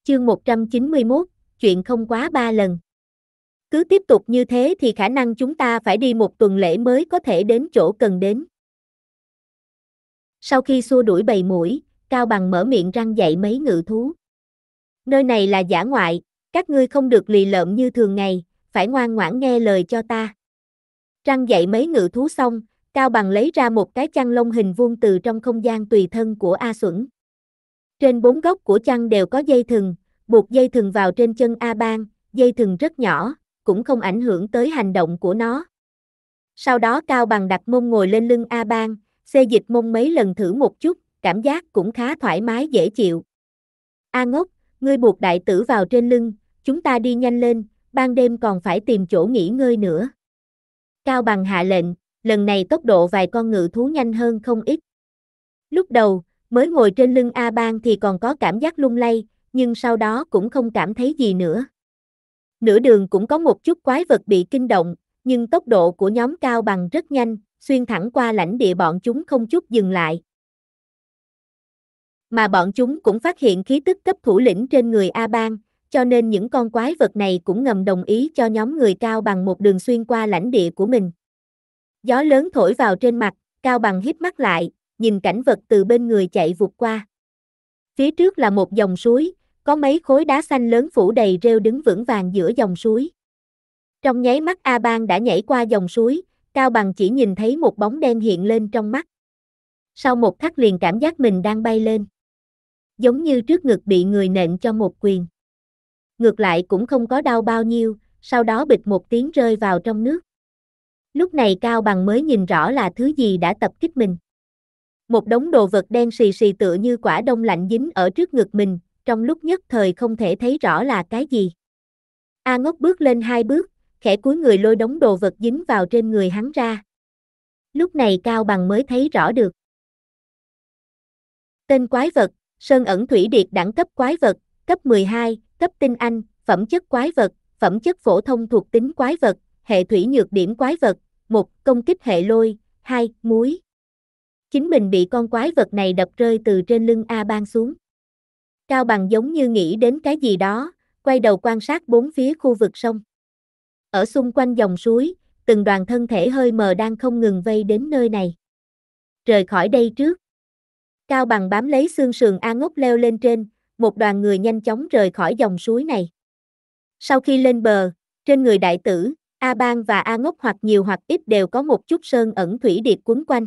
[SPEAKER 1] Chương 191, chuyện không quá 3 lần. Cứ tiếp tục như thế thì khả năng chúng ta phải đi một tuần lễ mới có thể đến chỗ cần đến. Sau khi xua đuổi bầy mũi, Cao Bằng mở miệng răng dạy mấy ngự thú. Nơi này là giả ngoại, các ngươi không được lì lợm như thường ngày, phải ngoan ngoãn nghe lời cho ta. Răng dạy mấy ngự thú xong, Cao Bằng lấy ra một cái chăn lông hình vuông từ trong không gian tùy thân của A Xuẩn. Trên bốn góc của chăn đều có dây thừng, buộc dây thừng vào trên chân A Bang, dây thừng rất nhỏ, cũng không ảnh hưởng tới hành động của nó. Sau đó Cao Bằng đặt mông ngồi lên lưng A Bang, xê dịch mông mấy lần thử một chút, cảm giác cũng khá thoải mái dễ chịu. A ngốc, ngươi buộc đại tử vào trên lưng, chúng ta đi nhanh lên, ban đêm còn phải tìm chỗ nghỉ ngơi nữa. Cao Bằng hạ lệnh, lần này tốc độ vài con ngự thú nhanh hơn không ít. Lúc đầu, mới ngồi trên lưng A Bang thì còn có cảm giác lung lay, nhưng sau đó cũng không cảm thấy gì nữa. Nửa đường cũng có một chút quái vật bị kinh động, nhưng tốc độ của nhóm cao bằng rất nhanh, xuyên thẳng qua lãnh địa bọn chúng không chút dừng lại. Mà bọn chúng cũng phát hiện khí tức cấp thủ lĩnh trên người A Bang, cho nên những con quái vật này cũng ngầm đồng ý cho nhóm người cao bằng một đường xuyên qua lãnh địa của mình. Gió lớn thổi vào trên mặt, Cao Bằng hít mắt lại, nhìn cảnh vật từ bên người chạy vụt qua. Phía trước là một dòng suối, có mấy khối đá xanh lớn phủ đầy rêu đứng vững vàng giữa dòng suối. Trong nháy mắt A Bang đã nhảy qua dòng suối, Cao Bằng chỉ nhìn thấy một bóng đen hiện lên trong mắt. Sau một khắc liền cảm giác mình đang bay lên. Giống như trước ngực bị người nện cho một quyền. Ngược lại cũng không có đau bao nhiêu, sau đó bịch một tiếng rơi vào trong nước lúc này Cao Bằng mới nhìn rõ là thứ gì đã tập kích mình. Một đống đồ vật đen xì xì tựa như quả đông lạnh dính ở trước ngực mình, trong lúc nhất thời không thể thấy rõ là cái gì. A ngốc bước lên hai bước, khẽ cúi người lôi đống đồ vật dính vào trên người hắn ra. Lúc này Cao Bằng mới thấy rõ được. Tên quái vật, Sơn ẩn thủy điệt đẳng cấp quái vật, cấp 12, cấp tinh anh, phẩm chất quái vật, phẩm chất phổ thông thuộc tính quái vật, hệ thủy nhược điểm quái vật, 1. Công kích hệ lôi, 2. Muối. Chính mình bị con quái vật này đập rơi từ trên lưng A Ban xuống. Cao Bằng giống như nghĩ đến cái gì đó, quay đầu quan sát bốn phía khu vực sông. Ở xung quanh dòng suối, từng đoàn thân thể hơi mờ đang không ngừng vây đến nơi này. Rời khỏi đây trước. Cao Bằng bám lấy xương sườn A ngốc leo lên trên, một đoàn người nhanh chóng rời khỏi dòng suối này. Sau khi lên bờ, trên người đại tử, A Bang và A Ngốc hoặc nhiều hoặc ít đều có một chút sơn ẩn thủy điệp quấn quanh.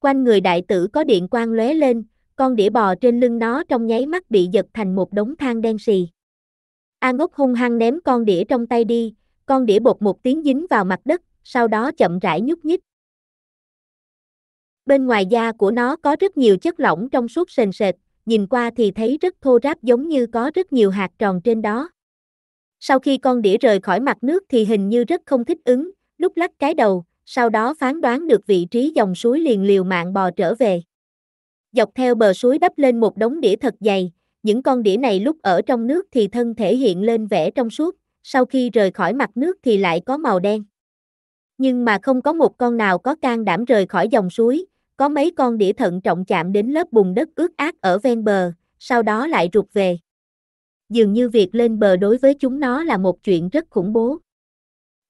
[SPEAKER 1] Quanh người đại tử có điện quang lóe lên, con đĩa bò trên lưng nó trong nháy mắt bị giật thành một đống than đen xì. A Ngốc hung hăng ném con đĩa trong tay đi, con đĩa bột một tiếng dính vào mặt đất, sau đó chậm rãi nhúc nhích. Bên ngoài da của nó có rất nhiều chất lỏng trong suốt sền sệt, nhìn qua thì thấy rất thô ráp giống như có rất nhiều hạt tròn trên đó. Sau khi con đĩa rời khỏi mặt nước thì hình như rất không thích ứng, lúc lắc cái đầu, sau đó phán đoán được vị trí dòng suối liền liều mạng bò trở về. Dọc theo bờ suối đắp lên một đống đĩa thật dày, những con đĩa này lúc ở trong nước thì thân thể hiện lên vẻ trong suốt, sau khi rời khỏi mặt nước thì lại có màu đen. Nhưng mà không có một con nào có can đảm rời khỏi dòng suối, có mấy con đĩa thận trọng chạm đến lớp bùn đất ướt át ở ven bờ, sau đó lại rụt về dường như việc lên bờ đối với chúng nó là một chuyện rất khủng bố.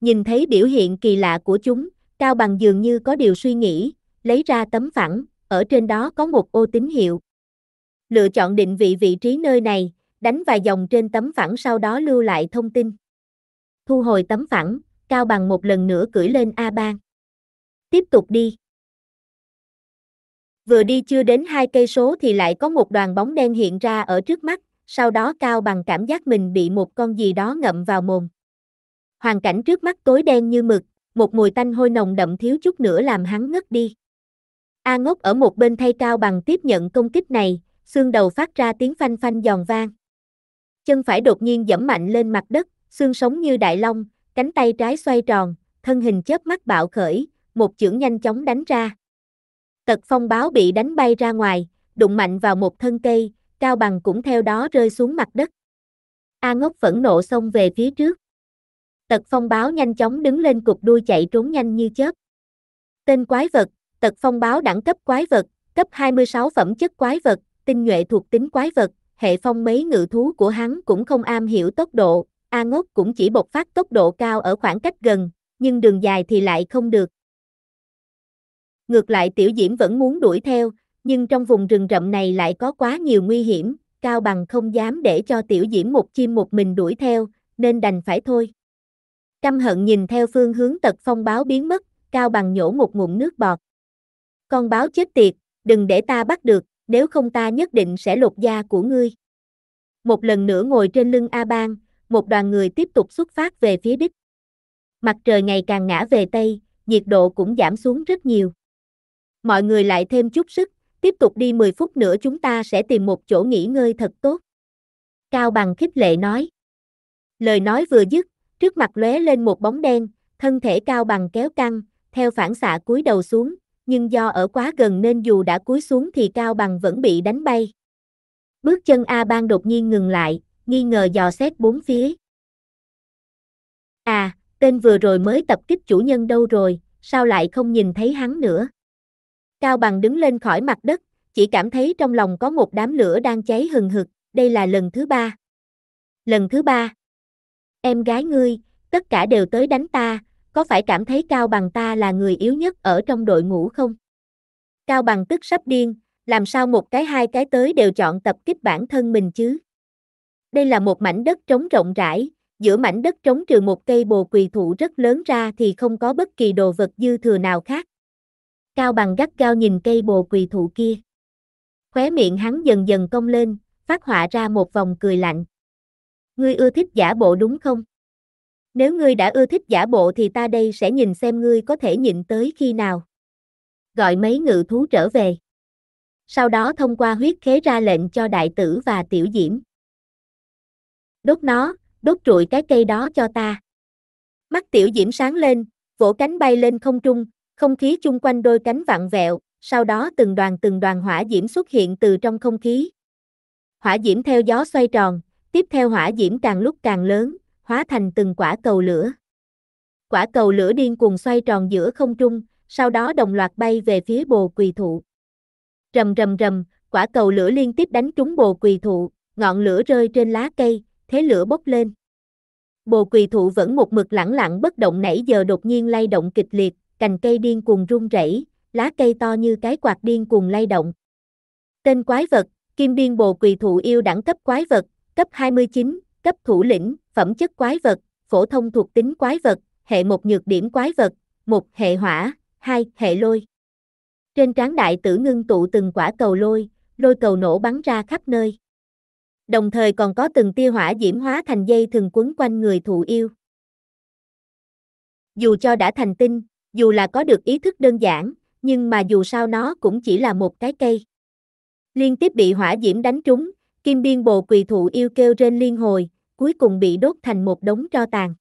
[SPEAKER 1] Nhìn thấy biểu hiện kỳ lạ của chúng, Cao Bằng dường như có điều suy nghĩ, lấy ra tấm phẳng, ở trên đó có một ô tín hiệu. Lựa chọn định vị vị trí nơi này, đánh vài dòng trên tấm phẳng sau đó lưu lại thông tin. Thu hồi tấm phẳng, Cao Bằng một lần nữa cưỡi lên A Bang. Tiếp tục đi. Vừa đi chưa đến hai cây số thì lại có một đoàn bóng đen hiện ra ở trước mắt, sau đó Cao Bằng cảm giác mình bị một con gì đó ngậm vào mồm. Hoàn cảnh trước mắt tối đen như mực, một mùi tanh hôi nồng đậm thiếu chút nữa làm hắn ngất đi. A ngốc ở một bên thay Cao Bằng tiếp nhận công kích này, xương đầu phát ra tiếng phanh phanh giòn vang. Chân phải đột nhiên dẫm mạnh lên mặt đất, xương sống như đại long, cánh tay trái xoay tròn, thân hình chớp mắt bạo khởi, một chưởng nhanh chóng đánh ra. Tật phong báo bị đánh bay ra ngoài, đụng mạnh vào một thân cây, Cao Bằng cũng theo đó rơi xuống mặt đất. A ngốc phẫn nộ xông về phía trước. Tật phong báo nhanh chóng đứng lên cục đuôi chạy trốn nhanh như chớp. Tên quái vật, tật phong báo đẳng cấp quái vật, cấp 26 phẩm chất quái vật, tinh nhuệ thuộc tính quái vật, hệ phong mấy ngự thú của hắn cũng không am hiểu tốc độ, A ngốc cũng chỉ bộc phát tốc độ cao ở khoảng cách gần, nhưng đường dài thì lại không được. Ngược lại tiểu diễm vẫn muốn đuổi theo, nhưng trong vùng rừng rậm này lại có quá nhiều nguy hiểm, Cao Bằng không dám để cho tiểu diễm một chim một mình đuổi theo, nên đành phải thôi. Căm hận nhìn theo phương hướng tật phong báo biến mất, Cao Bằng nhổ một ngụm nước bọt. Con báo chết tiệt, đừng để ta bắt được, nếu không ta nhất định sẽ lột da của ngươi. Một lần nữa ngồi trên lưng A Bang, một đoàn người tiếp tục xuất phát về phía đích. Mặt trời ngày càng ngã về Tây, nhiệt độ cũng giảm xuống rất nhiều. Mọi người lại thêm chút sức, tiếp tục đi 10 phút nữa chúng ta sẽ tìm một chỗ nghỉ ngơi thật tốt. Cao bằng khích lệ nói. Lời nói vừa dứt, trước mặt lóe lên một bóng đen, thân thể cao bằng kéo căng, theo phản xạ cúi đầu xuống, nhưng do ở quá gần nên dù đã cúi xuống thì cao bằng vẫn bị đánh bay. Bước chân A Ban đột nhiên ngừng lại, nghi ngờ dò xét bốn phía. À, tên vừa rồi mới tập kích chủ nhân đâu rồi, sao lại không nhìn thấy hắn nữa? Cao Bằng đứng lên khỏi mặt đất, chỉ cảm thấy trong lòng có một đám lửa đang cháy hừng hực, đây là lần thứ ba. Lần thứ ba. Em gái ngươi, tất cả đều tới đánh ta, có phải cảm thấy Cao Bằng ta là người yếu nhất ở trong đội ngũ không? Cao Bằng tức sắp điên, làm sao một cái hai cái tới đều chọn tập kích bản thân mình chứ? Đây là một mảnh đất trống rộng rãi, giữa mảnh đất trống trừ một cây bồ quỳ thụ rất lớn ra thì không có bất kỳ đồ vật dư thừa nào khác. Cao bằng gắt gao nhìn cây bồ quỳ thụ kia. Khóe miệng hắn dần dần cong lên, phát họa ra một vòng cười lạnh. Ngươi ưa thích giả bộ đúng không? Nếu ngươi đã ưa thích giả bộ thì ta đây sẽ nhìn xem ngươi có thể nhịn tới khi nào. Gọi mấy ngự thú trở về. Sau đó thông qua huyết khế ra lệnh cho đại tử và tiểu diễm. Đốt nó, đốt trụi cái cây đó cho ta. Mắt tiểu diễm sáng lên, vỗ cánh bay lên không trung, không khí chung quanh đôi cánh vặn vẹo, sau đó từng đoàn từng đoàn hỏa diễm xuất hiện từ trong không khí. Hỏa diễm theo gió xoay tròn, tiếp theo hỏa diễm càng lúc càng lớn, hóa thành từng quả cầu lửa. Quả cầu lửa điên cuồng xoay tròn giữa không trung, sau đó đồng loạt bay về phía bồ quỳ thụ. Rầm rầm rầm, quả cầu lửa liên tiếp đánh trúng bồ quỳ thụ, ngọn lửa rơi trên lá cây, thế lửa bốc lên. Bồ quỳ thụ vẫn một mực lẳng lặng bất động nãy giờ đột nhiên lay động kịch liệt, cành cây điên cuồng rung rẩy, lá cây to như cái quạt điên cuồng lay động. Tên quái vật, Kim Điên Bồ Quỳ Thụ Yêu đẳng cấp quái vật, cấp 29, cấp thủ lĩnh, phẩm chất quái vật, phổ thông thuộc tính quái vật, hệ một nhược điểm quái vật, một hệ hỏa, hai hệ lôi. Trên trán đại tử ngưng tụ từng quả cầu lôi, lôi cầu nổ bắn ra khắp nơi. Đồng thời còn có từng tia hỏa diễm hóa thành dây thường quấn quanh người thụ yêu. Dù cho đã thành tinh, dù là có được ý thức đơn giản, nhưng mà dù sao nó cũng chỉ là một cái cây. Liên tiếp bị hỏa diễm đánh trúng, kim biên bồ quỳ thụ yêu kêu trên liên hồi, cuối cùng bị đốt thành một đống tro tàn.